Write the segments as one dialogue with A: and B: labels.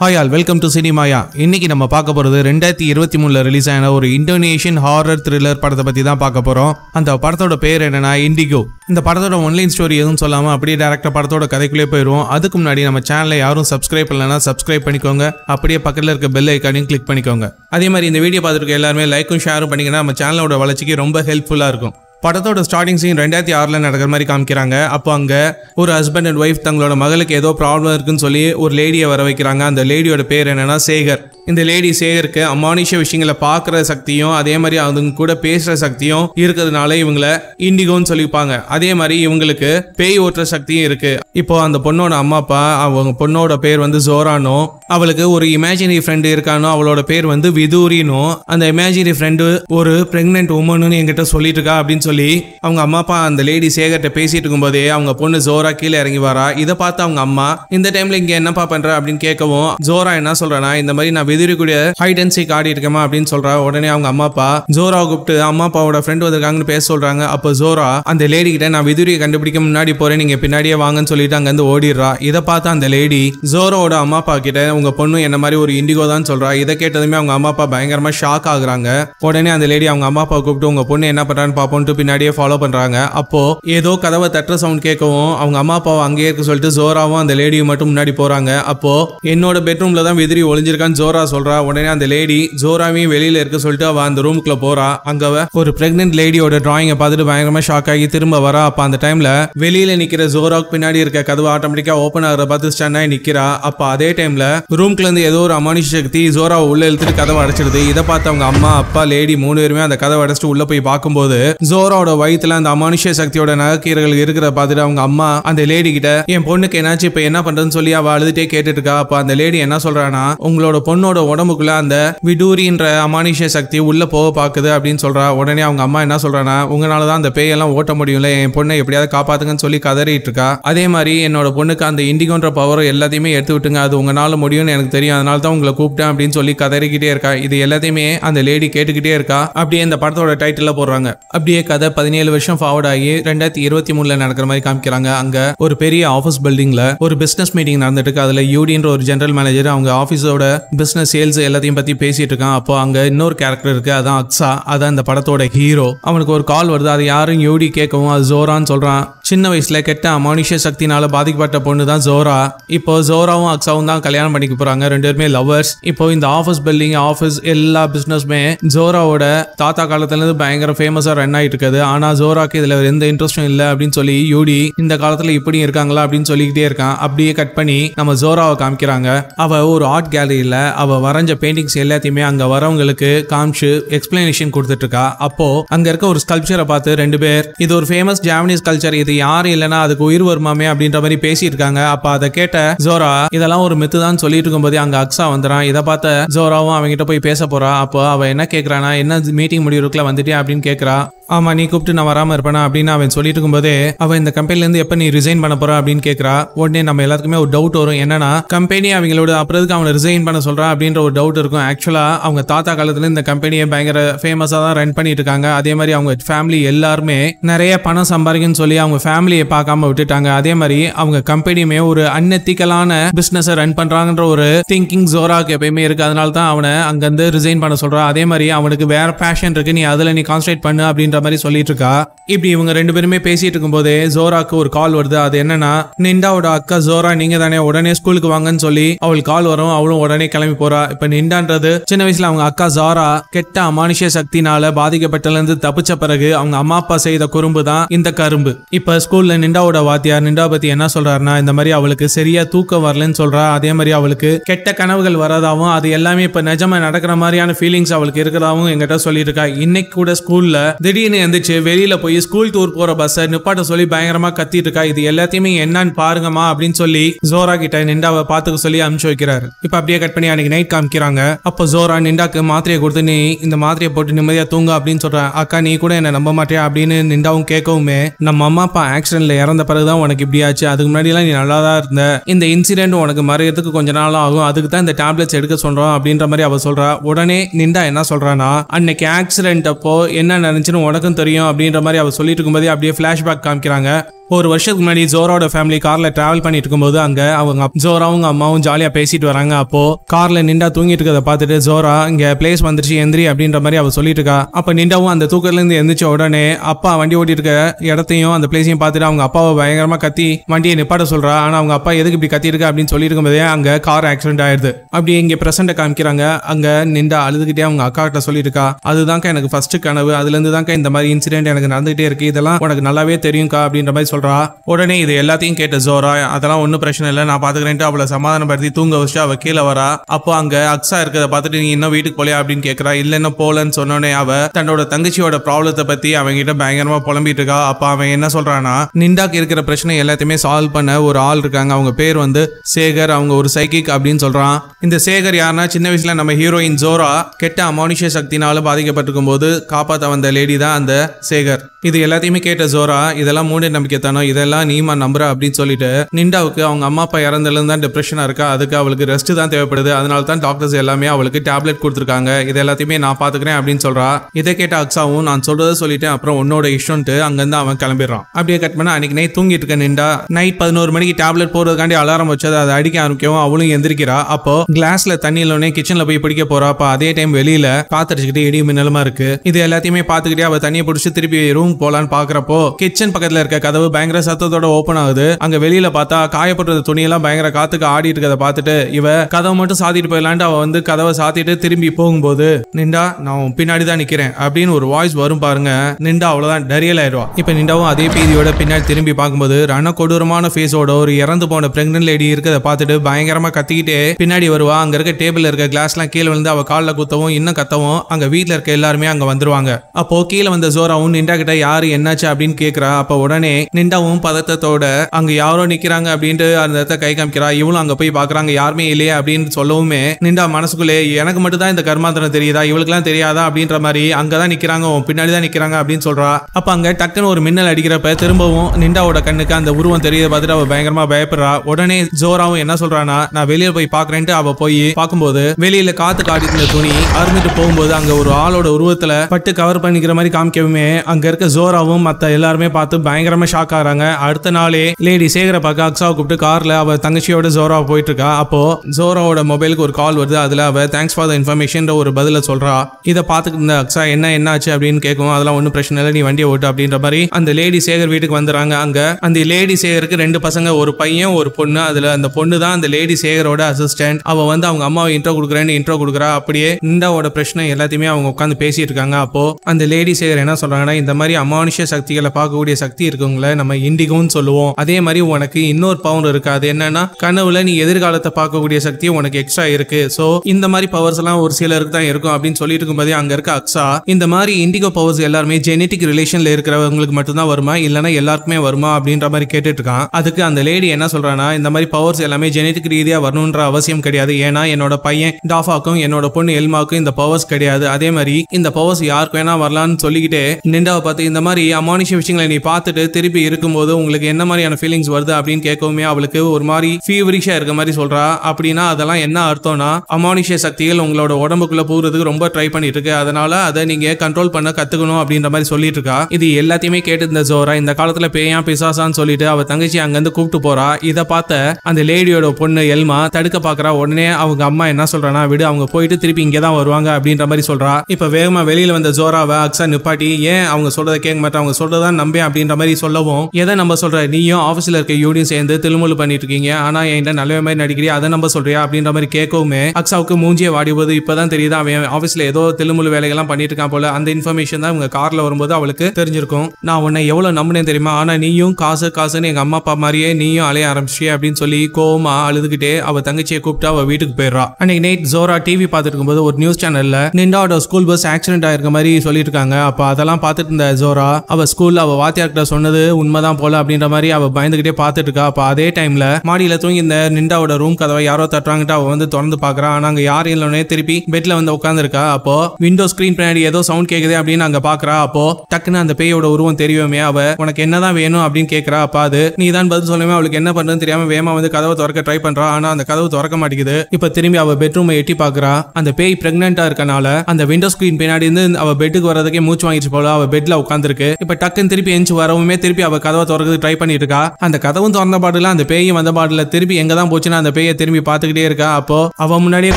A: hi all welcome to சினிமாயா இன்னைக்கு நம்ம பார்க்க போகிறது ரெண்டாயிரத்தி இருபத்தி மூணில் ரிலீஸ் ஆன ஒரு இந்தோனேஷியன் ஹாரர் த்ரில்லர் படத்தை பற்றி தான் பார்க்க போகிறோம் அந்த படத்தோட பேர் என்னன்னா இண்டிகோ இந்த படத்தோட ஒன்லைன் ஸ்டோரி எதுவும் சொல்லாமல் அப்படியே டேரக்டாக படத்தோட கதைக்குள்ளே போயிடுவோம் அதுக்கு முன்னாடி நம்ம சேனலை யாரும் சப்ஸ்கிரைப் பண்ணலன்னா சப்ஸ்கிரைப் பண்ணிக்கோங்க அப்படியே பக்கத்தில் இருக்க பெல் ஐக்கானையும் கிளிக் பண்ணிக்கோங்க அதே மாதிரி இந்த வீடியோ பார்த்துருக்க எல்லாருமே லைக்கும் ஷேரும் பண்ணிங்கன்னா நம்ம சேனலோட வளர்ச்சிக்கு ரொம்ப ஹெல்ப்ஃபுல்லாக இருக்கும் படத்தோட ஸ்டார்டிங் சீன் ரெண்டாயிரத்தி ஆறில் நடக்கிற மாதிரி காமிக்கிறாங்க அப்போ அங்கே ஒரு ஹஸ்பண்ட் அண்ட் ஒய்ஃப் தங்களோட மகளுக்கு ஏதோ ப்ராப்ளம் இருக்குன்னு சொல்லி ஒரு லேடியை வர வைக்கிறாங்க அந்த லேடியோட பேர் என்னன்னா சேகர் இந்த லேடி சேகருக்கு அமானுஷ விஷயங்களை பார்க்குற சக்தியும் அதே மாதிரி அவங்க கூட பேசுகிற சக்தியும் இருக்கிறதுனால இவங்களை இண்டிகோன்னு சொல்லிப்பாங்க அதே மாதிரி இவங்களுக்கு பேய் ஓட்டுற சக்தியும் இருக்குது இப்போ அந்த பொண்ணோட அம்மா அப்பா அவங்க பொண்ணோட பேர் வந்து ஜோரானோ அவளுக்கு ஒரு இமேஜினரி ஃப்ரெண்டு இருக்கானோ அவளோட பேர் வந்து விதூரினோ அந்த இமேஜினரி ஃப்ரெண்டு ஒரு பிரெக்னென்ட் உமனு என்கிட்ட சொல்லிட்டு இருக்கா அப்படின்னு சொல்லி அவங்க அம்மா அப்பா அந்த லேடி சேகர்கிட்ட பேசிட்டு இருக்கும்போதே அவங்க பொண்ணு ஜோரா கீழே இறங்கி வரா இதை பார்த்து அவங்க அம்மா இந்த டைம்ல இங்க என்னப்பா பண்ற அப்படின்னு கேட்கவும் ஜோரா என்ன சொல்றேன்னா இந்த மாதிரி நான் எதிரி கூட ஹைட் அண்ட் சீக் ஆடி இருக்கமா அப்படின்னு சொல்றா உடனே அவங்க அம்மா அப்பா ஜோரா கூப்பிட்டு அம்மா அப்பாவோட ஃப்ரெண்ட் வந்திருக்காங்கன்னு பேச சொல்றாங்க அப்போ ஜோரா அந்த லேடி கிட்ட நான் விதுரியை கண்டுபிடிக்க முன்னாடி போறேன் நீங்க பின்னாடியே வாங்கன்னு சொல்லிட்டு அங்க இருந்து ஓடிடுறா இதை பார்த்தா அந்த லேடி ஜோரோட அம்மா அப்பா கிட்ட உங்க பொண்ணு என்ன மாதிரி ஒரு இண்டிகோ தான் சொல்றா இதை கேட்டதுமே அவங்க அம்மா அப்பா பயங்கரமா ஷாக் ஆகுறாங்க உடனே அந்த லேடி அவங்க அம்மா அப்பா கூப்பிட்டு உங்க பொண்ணு என்ன பண்றான்னு பாப்போன்ட்டு பின்னாடியே ஃபாலோ பண்றாங்க அப்போ ஏதோ கதவை தட்டுற சவுண்ட் கேட்கவும் அவங்க அம்மா அப்பாவை அங்கேயே இருக்க சொல்லிட்டு ஜோராவும் அந்த லேடியும் மட்டும் முன்னாடி போறாங்க அப்போ என்னோட பெட்ரூம்ல தான் விதிரி ஒளிஞ்சிருக்கான்னு ஜோரா ஜோரா சொல்றா உடனே அந்த லேடி ஜோராவையும் வெளியில இருக்க சொல்லிட்டு அவ அந்த ரூமுக்குள்ள போறா அங்க ஒரு பிரெக்னென்ட் லேடியோட டிராயிங்க பார்த்துட்டு பயங்கரமா ஷாக் ஆகி திரும்ப வரா அப்ப அந்த டைம்ல வெளியில நிக்கிற ஜோராக்கு பின்னாடி இருக்க கதவு ஆட்டோமேட்டிக்கா ஓபன் ஆகிற பார்த்து ஸ்டன்னாய் நிக்கிறா அப்ப அதே டைம்ல ரூம்ல இருந்து ஏதோ ஒரு அமானுஷ சக்தி ஜோரா உள்ள இழுத்துட்டு கதவை அடைச்சிடுது இதை பார்த்து அவங்க அம்மா அப்பா லேடி மூணு பேருமே அந்த கதவை அடைச்சிட்டு உள்ள போய் பார்க்கும்போது ஜோராவோட வயிற்றுல அந்த அமானுஷ சக்தியோட நகைக்கீரர்கள் இருக்கிற பார்த்துட்டு அவங்க அம்மா அந்த லேடி கிட்ட என் பொண்ணுக்கு என்னாச்சு இப்ப என்ன பண்றதுன்னு சொல்லி அவ அழுதுட்டே கேட்டுட்டு இருக்கா அப்ப அந்த லேடி என்ன சொல்றானா உங்களோட பொண்ணு பொண்ணோட உடம்புக்குள்ள அந்த விடூரின்ற அமானுஷ சக்தி உள்ள போக பாக்குது அப்படின்னு சொல்றா உடனே அவங்க அம்மா என்ன சொல்றானா உங்களால தான் அந்த பேயெல்லாம் ஓட்ட முடியும்ல என் பொண்ணை எப்படியாவது காப்பாத்துங்கன்னு சொல்லி கதறிட்டு இருக்கா அதே மாதிரி என்னோட பொண்ணுக்கு அந்த இண்டிகோன்ற பவர் எல்லாத்தையுமே எடுத்து விட்டுங்க அது உங்களால முடியும்னு எனக்கு தெரியும் அதனால தான் உங்களை கூப்பிட்டேன் அப்படின்னு சொல்லி கதறிக்கிட்டே இருக்கா இது எல்லாத்தையுமே அந்த லேடி கேட்டுக்கிட்டே இருக்கா அப்படியே இந்த படத்தோட டைட்டில் போடுறாங்க அப்படியே கதை பதினேழு வருஷம் ஃபார்வர்ட் ஆகி ரெண்டாயிரத்தி இருபத்தி மூணுல நடக்கிற மாதிரி காமிக்கிறாங்க அங்க ஒரு பெரிய ஆஃபீஸ் பில்டிங்ல ஒரு பிசினஸ் மீட்டிங் நடந்துட்டு அதுல யூடின்ற ஒரு ஜெனரல் மேனேஜர் அவங்க ஆஃபீஸோட பிசினஸ் பிரச்சனை சேல்ஸ் எல்லாத்தையும் பற்றி பேசிகிட்டு இருக்கான் அப்போ அங்கே இன்னொரு கேரக்டர் இருக்கு அதான் அக்ஸா அதான் இந்த படத்தோட ஹீரோ அவனுக்கு ஒரு கால் வருது அது யாரும் யோடி கேட்கவும் அது ஜோரான்னு சொல்கிறான் சின்ன வயசில் கெட்ட அமானுஷ சக்தினால பாதிக்கப்பட்ட பொண்ணு தான் ஜோரா இப்போ ஜோராவும் அக்ஸாவும் தான் கல்யாணம் பண்ணிக்க போகிறாங்க ரெண்டு பேருமே லவ்வர்ஸ் இப்போ இந்த ஆஃபீஸ் பில்டிங் ஆஃபீஸ் எல்லா பிசினஸ்மே ஜோராவோட தாத்தா காலத்துலேருந்து பயங்கர ஃபேமஸாக ரன் ஆகிட்டு இருக்குது ஆனால் ஜோராக்கு இதில் எந்த இன்ட்ரெஸ்ட்டும் இல்லை அப்படின்னு சொல்லி யூடி இந்த காலத்தில் இப்படி இருக்காங்களா அப்படின்னு சொல்லிக்கிட்டே இருக்கான் அப்படியே கட் பண்ணி நம்ம ஜோராவை காமிக்கிறாங்க அவ ஒரு ஆர்ட் கேலரியில் அவ வரைஞ்ச பெயிண்டிங்ஸ் எல்லாத்தையுமே அங்கே வரவங்களுக்கு காமிச்சு எக்ஸ்பிளனேஷன் கொடுத்துட்டு இருக்கா அப்போ அங்கே இருக்க ஒரு ஸ்கல்ச்சரை பார்த்து ரெண்டு பேர் இது ஒரு ஃபேமஸ் ஜாப்பனீஸ் கல்ச்சர் இது யாரும் இல்லைனா அதுக்கு உயிர் வருமாமே அப்படின்ற மாதிரி இருக்காங்க அப்ப அதை கேட்ட ஜோரா இதெல்லாம் ஒரு மித்து தான் சொல்லிட்டு இருக்கும் போதே அங்க அக்ஸா வந்துறான் இதை பார்த்த ஜோராவும் அவங்ககிட்ட போய் பேச போறா அப்போ அவ என்ன கேக்குறானா என்ன மீட்டிங் முடிவுக்குள்ள வந்துட்டியா அப்படின்னு கேக்குறா ஆமா நீ கூப்பிட்டு நான் வராம இருப்பேனா அப்படின்னு அவன் சொல்லிட்டு இருக்கும்போதே அவன் இந்த கம்பெனில இருந்து எப்ப நீ ரிசைன் பண்ண போற அப்படின்னு கேக்குறா உடனே நம்ம எல்லாருக்குமே ஒரு டவுட் வரும் என்னன்னா கம்பெனி அவங்களோட அப்புறதுக்கு அவனை ரிசைன் பண்ண சொல்றான் அப்படின்ற ஒரு டவுட் இருக்கும் ஆக்சுவலா அவங்க தாத்தா காலத்துல இந்த கம்பெனியை பயங்கர ஃபேமஸாக தான் ரன் பண்ணிட்டு இருக்காங்க அதே மாதிரி அவங்க ஃபேமிலி எல்லாருமே நிறைய பணம் சம்பாதிக்கணும்னு சொல்லி அவங்க ஃபேமிலியை பார்க்காம விட்டுட்டாங்க அதே மாதிரி அவங்க கம்பெனியுமே ஒரு அன்எத்திக்கலான பிஸ்னஸை ரன் பண்றாங்கன்ற ஒரு திங்கிங் ஜோராக் எப்பயுமே இருக்கு அதனால தான் அவனை அங்கிருந்து ரிசைன் பண்ண சொல்கிறான் அதே மாதிரி அவனுக்கு வேற பேஷன் இருக்கு நீ அதுல நீ கான்சன்ட்ரேட் பண்ணு அப்படின்ற மாதிரி சொல்லிட்டு இருக்கா இப்படி இவங்க ரெண்டு பேருமே பேசிட்டு இருக்கும்போதே ஜோராக்கு ஒரு கால் வருது அது என்னன்னா நிண்டாவோட அக்கா ஜோரா நீங்க தானே உடனே ஸ்கூலுக்கு வாங்கன்னு சொல்லி அவளுக்கு கால் வரும் அவளும் உடனே கிளம்பி போறா இப்ப நிண்டான்றது சின்ன வயசுல அவங்க அக்கா ஜோரா கெட்ட அமானுஷ சக்தினால பாதிக்கப்பட்டல இருந்து தப்பிச்ச பிறகு அவங்க அம்மா அப்பா செய்த குறும்பு தான் இந்த கரும்பு இப்ப ஸ்கூலில் நிண்டாவோட வாத்தியார் நிண்டா பற்றி என்ன சொல்கிறாருன்னா இந்த மாதிரி அவளுக்கு சரியா தூக்கம் வரலன்னு சொல்கிறா அதே மாதிரி அவளுக்கு கெட்ட கனவுகள் வராதாவும் அது எல்லாமே இப்போ நிஜமாக நடக்கிற மாதிரியான ஃபீலிங்ஸ் அவளுக்கு இருக்கிறதாகவும் எங்கிட்ட சொல்லியிருக்கா இன்னைக்கு கூட ஸ்கூலில் திடீர்னு எந்திரிச்சு வெளியில் போய் ஸ்கூல் டூர் போகிற பஸ்ஸை நிப்பாட்ட சொல்லி பயங்கரமாக கத்திட்டு இருக்கா இது எல்லாத்தையுமே என்னன்னு பாருங்கம்மா அப்படின்னு சொல்லி ஜோரா கிட்ட நிண்டாவை பார்த்துக்க சொல்லி அனுப்பிச்சு வைக்கிறாரு இப்போ அப்படியே கட் பண்ணி அன்னைக்கு நைட் காமிக்கிறாங்க அப்போ ஜோரா நிண்டாக்கு மாத்திரையை கொடுத்து நீ இந்த மாத்திரையை போட்டு நிம்மதியாக தூங்க அப்படின்னு சொல்கிறேன் அக்கா நீ கூட என்ன நம்ப மாட்டியா அப்படின்னு நிண்டாவும் கேட்கவுமே நம்ம அம்மா அப்பா ஆக்சிடென்ட்ல இறந்த பிறகுதான் உனக்கு இப்படி ஆச்சு அதுக்கு எல்லாம் நீ நல்லா தான் இருந்த இந்த இன்சிடென்ட் உனக்கு மறையறதுக்கு கொஞ்ச நாள் ஆகும் அதுக்கு தான் இந்த டேப்லெட்ஸ் எடுக்க சொல்றோம் அப்படின்ற மாதிரி அவ சொல்றா உடனே நிண்டா என்ன சொல்றானா அன்னைக்கு ஆக்சிடென்ட் அப்போ என்ன நினைச்சுன்னு உனக்கும் தெரியும் அப்படின்ற மாதிரி அவ சொல்லிட்டு இருக்கும்போதே அப்படியே பிளாஷ்பேக் காமிக்கிறாங்க ஒரு வருஷத்துக்கு முன்னாடி ஜோரோட ஃபேமிலி கார்ல டிராவல் பண்ணிட்டு இருக்கும்போது அங்க அவங்க ஜோரா அவங்க அம்மாவும் ஜாலியா பேசிட்டு வராங்க அப்போ கார்ல நிண்டா தூங்கிட்டு இருக்கதை பார்த்துட்டு ஜோரா இங்க பிளேஸ் வந்துருச்சு எந்திரி அப்படின்ற மாதிரி அவ சொல்லிட்டு இருக்கா அப்ப நிண்டாவும் அந்த தூக்கத்துல இருந்து எந்திரிச்ச உடனே அப்பா வண்டி ஓட்டிட்டு இருக்க இடத்தையும் அந்த பிளேஸையும் பார்த்துட்டு அவங்க அப்பாவை பயங்கரமா கத்தி வண்டியை நிப்பாட சொல்றா ஆனா அவங்க அப்பா எதுக்கு இப்படி கத்தி அப்படின்னு சொல்லிட்டு இருக்கும்போதே அங்க கார் ஆக்சிடென்ட் ஆயிடுது அப்படி இங்க பிரசண்ட காமிக்கிறாங்க அங்க நிண்டா அழுதுகிட்டே அவங்க அக்கா கிட்ட சொல்லிட்டு இருக்கா அதுதான்க்கா எனக்கு ஃபர்ஸ்ட் கனவு அதுல இருந்து தான்க்கா இந்த மாதிரி இன்சிடென்ட் எனக்கு நடந்துகிட்டே இருக்கு இதெல்லாம் உனக்கு நல்லாவே தெரியும்க்கா அப்படின்ற மாதிரி சொல்றா உடனே இது எல்லாத்தையும் கேட்ட ஜோரா அதெல்லாம் ஒன்னும் பிரச்சனை இல்லை நான் பாத்துக்கிறேன் அவளை சமாதானப்படுத்தி தூங்க வச்சு அவ கீழே வரா அப்போ அங்க அக்ஸா இருக்கிறத பாத்துட்டு நீ இன்னும் வீட்டுக்கு போலயா அப்படின்னு இல்ல என்ன போலன்னு சொன்னோடனே அவ தன்னோட தங்கச்சியோட ப்ராப்ளத்தை பத்தி அவங்கிட்ட பயங்கரமா புலம்பிட்டு இருக்கா அப்ப அவன் என்ன சொல்றானா நிண்டாக்கு இருக்கிற பிரச்சனை எல்லாத்தையுமே சால்வ் பண்ண ஒரு ஆள் இருக்காங்க அவங்க பேர் வந்து சேகர் அவங்க ஒரு சைக்கிக் அப்படின்னு சொல்றான் இந்த சேகர் யாருன்னா சின்ன வயசுல நம்ம ஹீரோயின் ஜோரா கெட்ட அமானுஷ சக்தினால பாதிக்கப்பட்டிருக்கும் போது காப்பாத்த வந்த லேடி தான் அந்த சேகர் இது எல்லாத்தையுமே கேட்ட ஜோரா இதெல்லாம் மூட நம்பிக்கை பைத்தியக்காரத்தனம் இதெல்லாம் நீமா நம்புற அப்படின்னு சொல்லிட்டு நிண்டாவுக்கு அவங்க அம்மா அப்பா இறந்துலேருந்து தான் டிப்ரெஷனாக இருக்கா அதுக்கு அவளுக்கு ரெஸ்ட் தான் தேவைப்படுது அதனால தான் டாக்டர்ஸ் எல்லாமே அவளுக்கு டேப்லெட் கொடுத்துருக்காங்க இது எல்லாத்தையுமே நான் பார்த்துக்கிறேன் அப்படின்னு சொல்கிறா இதை கேட்ட அக்ஸாவும் நான் சொல்கிறத சொல்லிட்டேன் அப்புறம் உன்னோட இஷ்டம்ட்டு அங்கேருந்து அவன் கிளம்பிடுறான் அப்படியே கட் பண்ண அன்னைக்கு நைட் தூங்கிட்டு இருக்க நிண்டா நைட் பதினோரு மணிக்கு டேப்லெட் போடுறதுக்காண்டி அலாரம் வச்சது அதை அடிக்க ஆரம்பிக்கவும் அவளும் எந்திரிக்கிறா அப்போ கிளாஸ்ல தண்ணியில உடனே கிச்சன்ல போய் பிடிக்க போறா அதே டைம் வெளியில காத்தடிச்சுக்கிட்டு இடி மின்னலமா இருக்கு இது எல்லாத்தையுமே பார்த்துக்கிட்டே அவள் தண்ணியை பிடிச்சி திருப்பி ரூம் போலான்னு பாக்குறப்போ கிச்சன் பக்கத்துல இருக்க கதவு பயங்கர சத்தத்தோட ஓபன் ஆகுது அங்க வெளியில பார்த்தா காயப்பட்ட துணியெல்லாம் பயங்கர காத்துக்கு ஆடிட்டு இருக்கத பார்த்துட்டு இவ கதவை மட்டும் சாத்திட்டு போயிடலான்ட்டு அவ வந்து கதவை சாத்திட்டு திரும்பி போகும்போது நிண்டா நான் பின்னாடி தான் நிக்கிறேன் அப்படின்னு ஒரு வாய்ஸ் வரும் பாருங்க நிண்டா அவ்வளவுதான் டரியல் ஆயிடுவா இப்ப நிண்டாவும் அதே பீதியோட பின்னாடி திரும்பி பார்க்கும்போது ரன கொடூரமான ஃபேஸோட ஒரு இறந்து போன பிரெக்னன்ட் லேடி இருக்கிறத பார்த்துட்டு பயங்கரமா கத்திக்கிட்டே பின்னாடி வருவா அங்க இருக்க டேபிள் இருக்க கிளாஸ் எல்லாம் கீழே விழுந்து அவ காலில் குத்தவும் இன்னும் கத்தவும் அங்க வீட்டுல இருக்க எல்லாருமே அங்க வந்துருவாங்க அப்போ கீழே வந்த ஜோராவும் நிண்டா கிட்ட யாரு என்னாச்சு அப்படின்னு கேக்குறா அப்ப உடனே லிண்டாவும் பதத்தத்தோட அங்க யாரோ நிக்கிறாங்க அப்படின்ட்டு அந்த இடத்த கை காமிக்கிறா இவளும் அங்க போய் பாக்குறாங்க யாருமே இல்லையே அப்படின்னு சொல்லவுமே நிண்டா மனசுக்குள்ளே எனக்கு மட்டும் தான் இந்த கர்மாந்திரம் தெரியுதா இவளுக்குலாம் தெரியாதா அப்படின்ற மாதிரி அங்கதான் நிக்கிறாங்க பின்னாடி தான் நிக்கிறாங்க அப்படின்னு சொல்றா அப்ப அங்க டக்குன்னு ஒரு மின்னல் அடிக்கிறப்ப திரும்பவும் நிண்டாவோட கண்ணுக்கு அந்த உருவம் தெரிய பார்த்துட்டு அவ பயங்கரமா பயப்படுறா உடனே ஜோராவும் என்ன சொல்றானா நான் வெளியே போய் பாக்குறேன்ட்டு அவ போய் பார்க்கும்போது வெளியில காத்து காட்டி துணி அருந்துட்டு போகும்போது அங்க ஒரு ஆளோட உருவத்துல பட்டு கவர் பண்ணிக்கிற மாதிரி காமிக்கவுமே அங்க இருக்க ஜோராவும் மத்த எல்லாருமே பார்த்து பயங்கரமா ஷாக் உட்காராங்க அடுத்த நாளே லேடி சேகரை பார்க்க அக்ஸாவை கூப்பிட்டு கார்ல அவ தங்கச்சியோட ஜோரா போயிட்டு இருக்கா அப்போ ஜோராவோட மொபைலுக்கு ஒரு கால் வருது அதுல அவ தேங்க்ஸ் ஃபார் த இன்ஃபர்மேஷன் ஒரு பதில சொல்றா இதை பார்த்துட்டு இருந்த அக்ஸா என்ன என்ன ஆச்சு அப்படின்னு கேட்கும் அதெல்லாம் ஒன்றும் பிரச்சனை இல்லை நீ வண்டியை ஓட்டு அப்படின்ற மாதிரி அந்த லேடி சேகர் வீட்டுக்கு வந்துறாங்க அங்க அந்த லேடி சேகருக்கு ரெண்டு பசங்க ஒரு பையன் ஒரு பொண்ணு அதுல அந்த பொண்ணு தான் அந்த லேடி சேகரோட அசிஸ்டன்ட் அவ வந்து அவங்க அம்மாவை இன்ட்ரோ கொடுக்குறேன்னு இன்ட்ரோ கொடுக்குறா அப்படியே இந்தாவோட பிரச்சனை எல்லாத்தையுமே அவங்க உட்காந்து பேசிட்டு இருக்காங்க அப்போ அந்த லேடி சேகர் என்ன சொல்றாங்கன்னா இந்த மாதிரி அமானுஷ சக்திகளை பார்க்கக்கூடிய சக்தி இருக்குங்களே நம்ம இண்டிகோன்னு சொல்லுவோம் அதே மாதிரி உனக்கு இன்னொரு பவர் இருக்கு அது என்னன்னா கனவுல நீ எதிர்காலத்தை பார்க்கக்கூடிய சக்தியும் உனக்கு எக்ஸ்ட்ரா இருக்கு சோ இந்த மாதிரி பவர்ஸ் எல்லாம் ஒரு சிலருக்கு தான் இருக்கும் அப்படின்னு சொல்லிட்டு போதே அங்க இருக்க அக்ஸா இந்த மாதிரி இண்டிகோ பவர்ஸ் எல்லாருமே ஜெனட்டிக் ரிலேஷன்ல இருக்கிறவங்களுக்கு மட்டும்தான் வருமா இல்லைன்னா எல்லாருக்குமே வருமா அப்படின்ற மாதிரி கேட்டுட்டு இருக்கான் அதுக்கு அந்த லேடி என்ன சொல்றானா இந்த மாதிரி பவர்ஸ் எல்லாமே ஜெனட்டிக் ரீதியா வரணுன்ற அவசியம் கிடையாது ஏன்னா என்னோட பையன் டாஃபாக்கும் என்னோட பொண்ணு எல்மாக்கும் இந்த பவர்ஸ் கிடையாது அதே மாதிரி இந்த பவர்ஸ் யாருக்கு வேணா வரலாம்னு சொல்லிக்கிட்டே நிண்டாவை பார்த்து இந்த மாதிரி அமானுஷ விஷயங்களை நீ பார்த்துட்டு திருப்பி இருக்கும்போது உங்களுக்கு என்ன மாதிரியான ஃபீலிங்ஸ் வருது அப்படின்னு கேட்கவுமே அவளுக்கு ஒரு மாதிரி ஃபீவரிஷா இருக்க மாதிரி சொல்றா அப்படின்னா அதெல்லாம் என்ன அர்த்தம்னா அமானுஷ சக்திகள் உங்களோட உடம்புக்குள்ள போகிறதுக்கு ரொம்ப ட்ரை பண்ணிட்டு இருக்கு அதனால அதை நீங்க கண்ட்ரோல் பண்ண கத்துக்கணும் அப்படின்ற மாதிரி சொல்லிட்டு இருக்கா இது எல்லாத்தையுமே கேட்டு இருந்த ஜோரா இந்த காலத்துல பேயா பிசாசான்னு சொல்லிட்டு அவ தங்கச்சி அங்கிருந்து கூப்பிட்டு போறா இதை பார்த்த அந்த லேடியோட பொண்ணு எல்மா தடுக்க பாக்குறா உடனே அவங்க அம்மா என்ன சொல்றனா விடு அவங்க போயிட்டு திருப்பி இங்கே தான் வருவாங்க அப்படின்ற மாதிரி சொல்றா இப்ப வேகமா வெளியில வந்த ஜோராவை அக்ஸா நிப்பாட்டி ஏன் அவங்க சொல்றதை கேட்க மாட்டேன் அவங்க சொல்றதான் நம்பேன் அப்படின்ற மாதிரி சொல்லவும் இருக்கும் எதை நம்ம சொல்ற நீயும் ஆபீஸ்ல இருக்க யூனியன் சேர்ந்து திருமூல் பண்ணிட்டு இருக்கீங்க ஆனா என்கிட்ட நல்ல மாதிரி நடிக்கிறியா அதை நம்ம சொல்றியா அப்படின்ற மாதிரி கேட்கவுமே அக்ஸாவுக்கு மூஞ்சியை போது இப்பதான் தெரியுது அவன் ஆபீஸ்ல ஏதோ திருமூல் வேலைகள்லாம் பண்ணிட்டு இருக்கான் போல அந்த இன்ஃபர்மேஷன் தான் இவங்க கார்ல வரும்போது அவளுக்கு தெரிஞ்சிருக்கும் நான் உன்னை எவ்வளவு நம்பினேன் தெரியுமா ஆனா நீயும் காசு காசுன்னு எங்க அம்மா அப்பா மாதிரியே நீயும் அலைய ஆரம்பிச்சிய அப்படின்னு சொல்லி கோவமா அழுதுகிட்டே அவ தங்கச்சியை கூப்பிட்டு அவ வீட்டுக்கு போயிடுறா அன்னைக்கு நைட் ஜோரா டிவி பார்த்துட்டு இருக்கும்போது ஒரு நியூஸ் சேனல்ல நிண்டாவோட ஸ்கூல் பஸ் ஆக்சிடென்ட் ஆயிருக்க மாதிரி சொல்லிட்டு இருக்காங்க அப்ப அதெல்லாம் பார்த்துட்டு இருந்த ஜோரா அவ ஸ்கூல்ல அவ வாத்தியார்கிட்ட சொன்னது உண்மைதான் போல அப்படின்ற மாதிரி அவள் பயந்துகிட்டே பார்த்துட்டு இருக்கா அப்போ அதே டைமில் மாடியில் தூங்கி இந்த நிண்டாவோட ரூம் கதவை யாரோ தட்டுறாங்கட்டு அவள் வந்து திறந்து பார்க்குறான் ஆனா அங்க யாரும் இல்லைனே திருப்பி பெட்டில் வந்து உட்காந்துருக்கா அப்போ விண்டோ ஸ்கிரீன் பின்னாடி ஏதோ சவுண்ட் கேட்குது அப்படின்னு அங்கே பாக்குறா அப்போ டக்குன்னு அந்த பேயோட உருவம் தெரியுமே அவள் உனக்கு என்னதான் வேணும் அப்படின்னு கேக்குறா அப்பா அது நீ தான் பதில் சொல்லுமே அவளுக்கு என்ன பண்ணுறதுன்னு தெரியாமல் வேமா வந்து கதவை திறக்க ட்ரை பண்ணுறா ஆனால் அந்த கதவு திறக்க மாட்டேங்குது இப்போ திரும்பி அவள் பெட்ரூமை எட்டி பாக்குறா அந்த பேய் ப்ரெக்னெண்ட்டாக இருக்கனால அந்த விண்டோ ஸ்கிரீன் பின்னாடி இருந்து அவள் பெட்டுக்கு வரதுக்கே மூச்சு வாங்கிட்டு போல அவள் பெட்ல உட்காந்துருக்கு இப்போ டக்குன்னு திருப்பி எஞ்சி வரவுமே திருப்பி அவள் கதவை திறக்கிறது ட்ரை பண்ணிட்டு இருக்கா அந்த கதவும் திறந்த பாடல அந்த பேயும் வந்த பாடல திரும்பி எங்க தான் போச்சுன்னா அந்த பேயை திரும்பி பார்த்துக்கிட்டே இருக்கா அப்போ அவன் முன்னாடியே